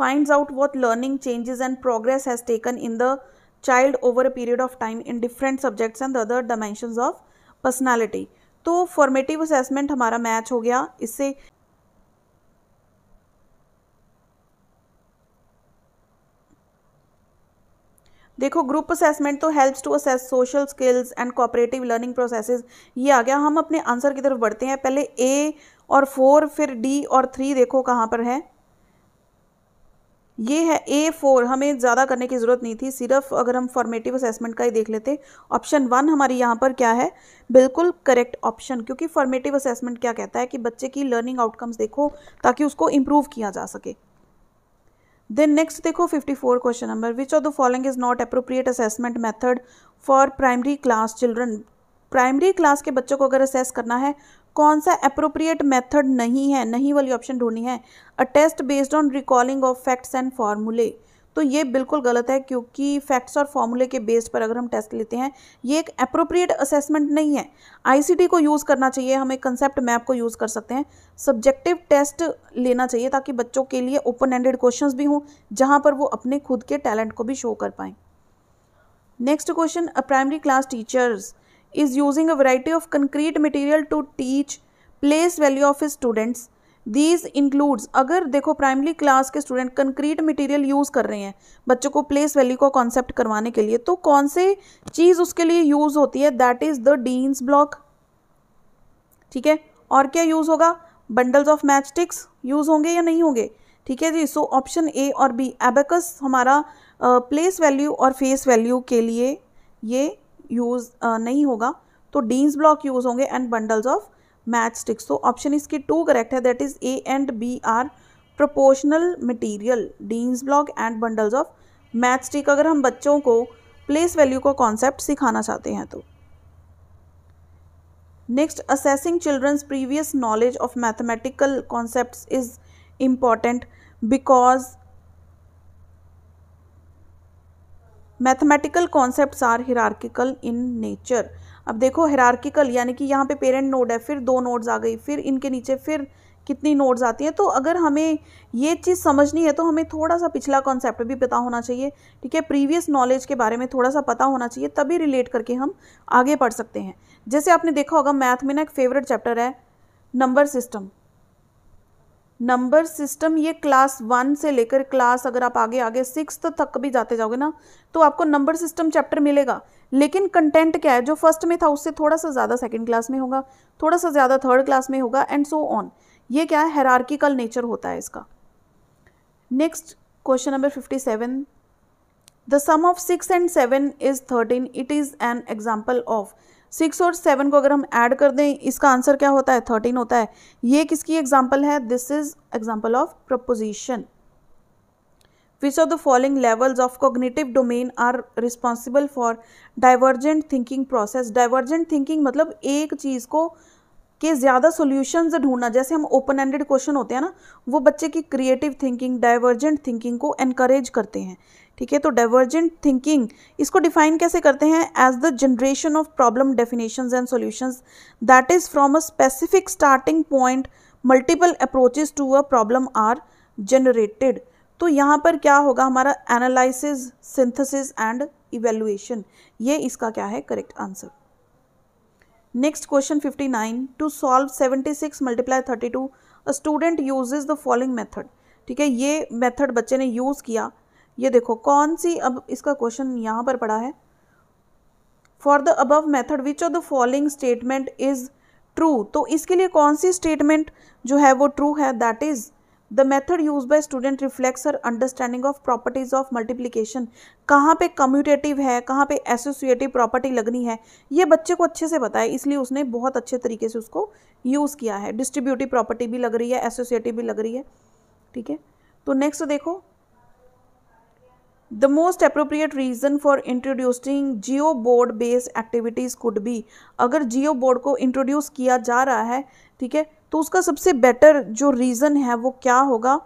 finds out what learning changes and progress has taken in the child over a period of time in different subjects and other dimensions of personality तो फॉर्मेटिव असेसमेंट हमारा match हो गया इससे देखो group assessment तो helps to assess social skills and cooperative learning processes ये आ गया हम अपने आंसर की तरफ बढ़ते हैं पहले ए और फोर फिर डी और थ्री देखो कहाँ पर है ये है ए फोर हमें ज़्यादा करने की ज़रूरत नहीं थी सिर्फ अगर हम फॉर्मेटिव असेसमेंट का ही देख लेते ऑप्शन वन हमारी यहाँ पर क्या है बिल्कुल करेक्ट ऑप्शन क्योंकि फॉर्मेटिव असेसमेंट क्या कहता है कि बच्चे की लर्निंग आउटकम्स देखो ताकि उसको इम्प्रूव किया जा सके देन नेक्स्ट देखो 54 question number which of the following is not appropriate assessment method for primary class children primary class के बच्चों को अगर असेस करना है कौन सा अप्रोप्रिएट मेथड नहीं है नहीं वाली ऑप्शन ढूंढनी है a test based on recalling of facts and formulae तो ये बिल्कुल गलत है क्योंकि फैक्ट्स और फॉर्मूले के बेस पर अगर हम टेस्ट लेते हैं ये एक अप्रोप्रिएट असेसमेंट नहीं है आईसीटी को यूज़ करना चाहिए हम एक कंसेप्ट मैप को यूज़ कर सकते हैं सब्जेक्टिव टेस्ट लेना चाहिए ताकि बच्चों के लिए ओपन एंडेड क्वेश्चन भी हों जहाँ पर वो अपने खुद के टैलेंट को भी शो कर पाएँ next question primary class teachers is using a variety of concrete material to teach place value of his students these includes अगर देखो प्राइमरी क्लास के स्टूडेंट कंक्रीट मटीरियल यूज़ कर रहे हैं बच्चों को प्लेस वैल्यू का कॉन्सेप्ट करवाने के लिए तो कौन से चीज़ उसके लिए यूज़ होती है that is the Dienes block ठीक है और क्या यूज़ होगा bundles of matchsticks use होंगे या नहीं होंगे ठीक है जी सो ऑप्शन ए और बी एबेकस हमारा प्लेस वैल्यू और फेस वैल्यू के लिए ये यूज़ uh, नहीं होगा तो डीन्स ब्लॉक यूज़ होंगे and bundles of matchsticks तो ऑप्शन इसकी टू करेक्ट है that is A and B are proportional material Dienes block and bundles of matchstick अगर हम बच्चों को प्लेस वैल्यू का कॉन्सेप्ट सिखाना चाहते हैं तो next assessing children's previous knowledge of mathematical concept is important because mathematical concept are hierarchical in nature अब देखो हिरार्किकल यानी कि यहाँ पे पेरेंट नोड है फिर दो नोड्स आ गई फिर इनके नीचे फिर कितनी नोट्स आती हैं तो अगर हमें ये चीज़ समझनी है तो हमें थोड़ा सा पिछला कॉन्सेप्ट भी पता होना चाहिए ठीक है प्रीवियस नॉलेज के बारे में थोड़ा सा पता होना चाहिए तभी रिलेट करके हम आगे पढ़ सकते हैं जैसे आपने देखा होगा मैथ में ना एक फेवरेट चैप्टर है नंबर सिस्टम नंबर सिस्टम ये क्लास वन से लेकर क्लास अगर आप आगे आगे सिक्स तो तक भी जाते जाओगे ना तो आपको नंबर सिस्टम चैप्टर मिलेगा लेकिन कंटेंट क्या है जो फर्स्ट में था उससे थोड़ा सा ज़्यादा सेकेंड क्लास में होगा थोड़ा सा ज़्यादा थर्ड क्लास में होगा एंड सो ऑन ये क्या है हेरार्किकल नेचर होता है इसका next question number fifty seven the sum of six and seven is thirteen it is an example of six और सेवन को अगर हम ऐड कर दें इसका आंसर क्या होता है थर्टीन होता है ये किसकी एग्जाम्पल है this is example of proposition which of the following levels of cognitive domain are responsible for divergent thinking process divergent thinking मतलब एक चीज़ को के ज़्यादा सॉल्यूशंस ढूंढना जैसे हम ओपन एंडेड क्वेश्चन होते हैं ना वो बच्चे की क्रिएटिव थिंकिंग डाइवर्जेंट थिंकिंग को एनकरेज करते हैं ठीक है तो डाइवर्जेंट थिंकिंग इसको डिफाइन कैसे करते हैं as the generation of problem definition and solutions that is from a specific starting point multiple approaches to a problem are generated तो यहाँ पर क्या होगा हमारा एनालिसिस सिंथेसिस एंड इवेल्युएशन ये इसका क्या है correct answer next question 59 to solve 76 multiply thirty two a student use the following method ठीक है ये मेथड बच्चे ने यूज़ किया ये देखो कौन सी अब इसका क्वेश्चन यहाँ पर पड़ा है for the above method which of the following statement is true तो इसके लिए कौन सी स्टेटमेंट जो है वो ट्रू है that is the method use by student reflects her understanding of properties of multiplication कहाँ पे कम्यूटेटिव है कहाँ पे एसोसिएटिव प्रॉपर्टी लगनी है ये बच्चे को अच्छे से बताए इसलिए उसने बहुत अच्छे तरीके से उसको यूज़ किया है डिस्ट्रीब्यूटिव प्रॉपर्टी भी लग रही है एसोसिएटिव भी लग रही है ठीक है तो नेक्स्ट देखो the most appropriate reason for introducing geoboard based activities could भी अगर जियो बोर्ड को इंट्रोड्यूस किया जा रहा है ठीक है तो उसका सबसे बेटर जो रीज़न है वो क्या होगा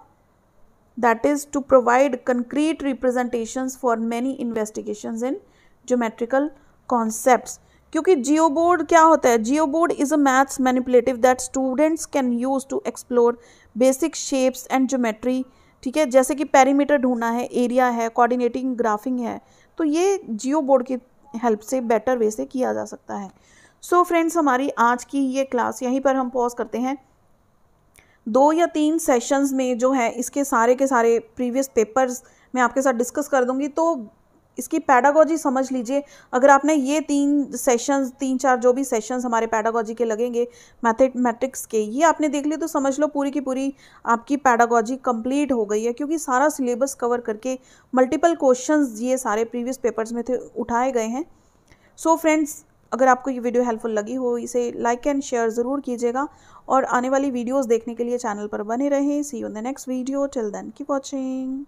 that is to provide concrete representation for many investigation in geometrical concept क्योंकि जियो बोर्ड क्या होता है geoboard is a maths manipulative that students can use to explore basic shapes and geometry ठीक है जैसे कि पैरीमीटर ढूंढना है एरिया है कोऑर्डिनेटिंग ग्राफिंग है तो ये जियो बोर्ड की हेल्प से बेटर वे से किया जा सकता है सो so फ्रेंड्स हमारी आज की ये क्लास यहीं पर हम पॉज करते हैं दो या तीन सेशंस में जो है इसके सारे के सारे प्रीवियस पेपर्स मैं आपके साथ डिस्कस कर दूंगी तो इसकी पैडागोजी समझ लीजिए अगर आपने ये तीन सेशंस तीन चार जो भी सेशंस हमारे पैडागोजी के लगेंगे मैथमेटिक्स के ये आपने देख लिए तो समझ लो पूरी की पूरी आपकी पैडागोजी कंप्लीट हो गई है क्योंकि सारा सिलेबस कवर करके मल्टीपल क्वेश्चंस ये सारे प्रीवियस पेपर्स में थे उठाए गए हैं सो so फ्रेंड्स अगर आपको ये वीडियो हेल्पफुल लगी हो इसे लाइक एंड शेयर ज़रूर कीजिएगा और आने वाली वीडियोज़ देखने के लिए चैनल पर बने रहें see you in the next video till then keep watching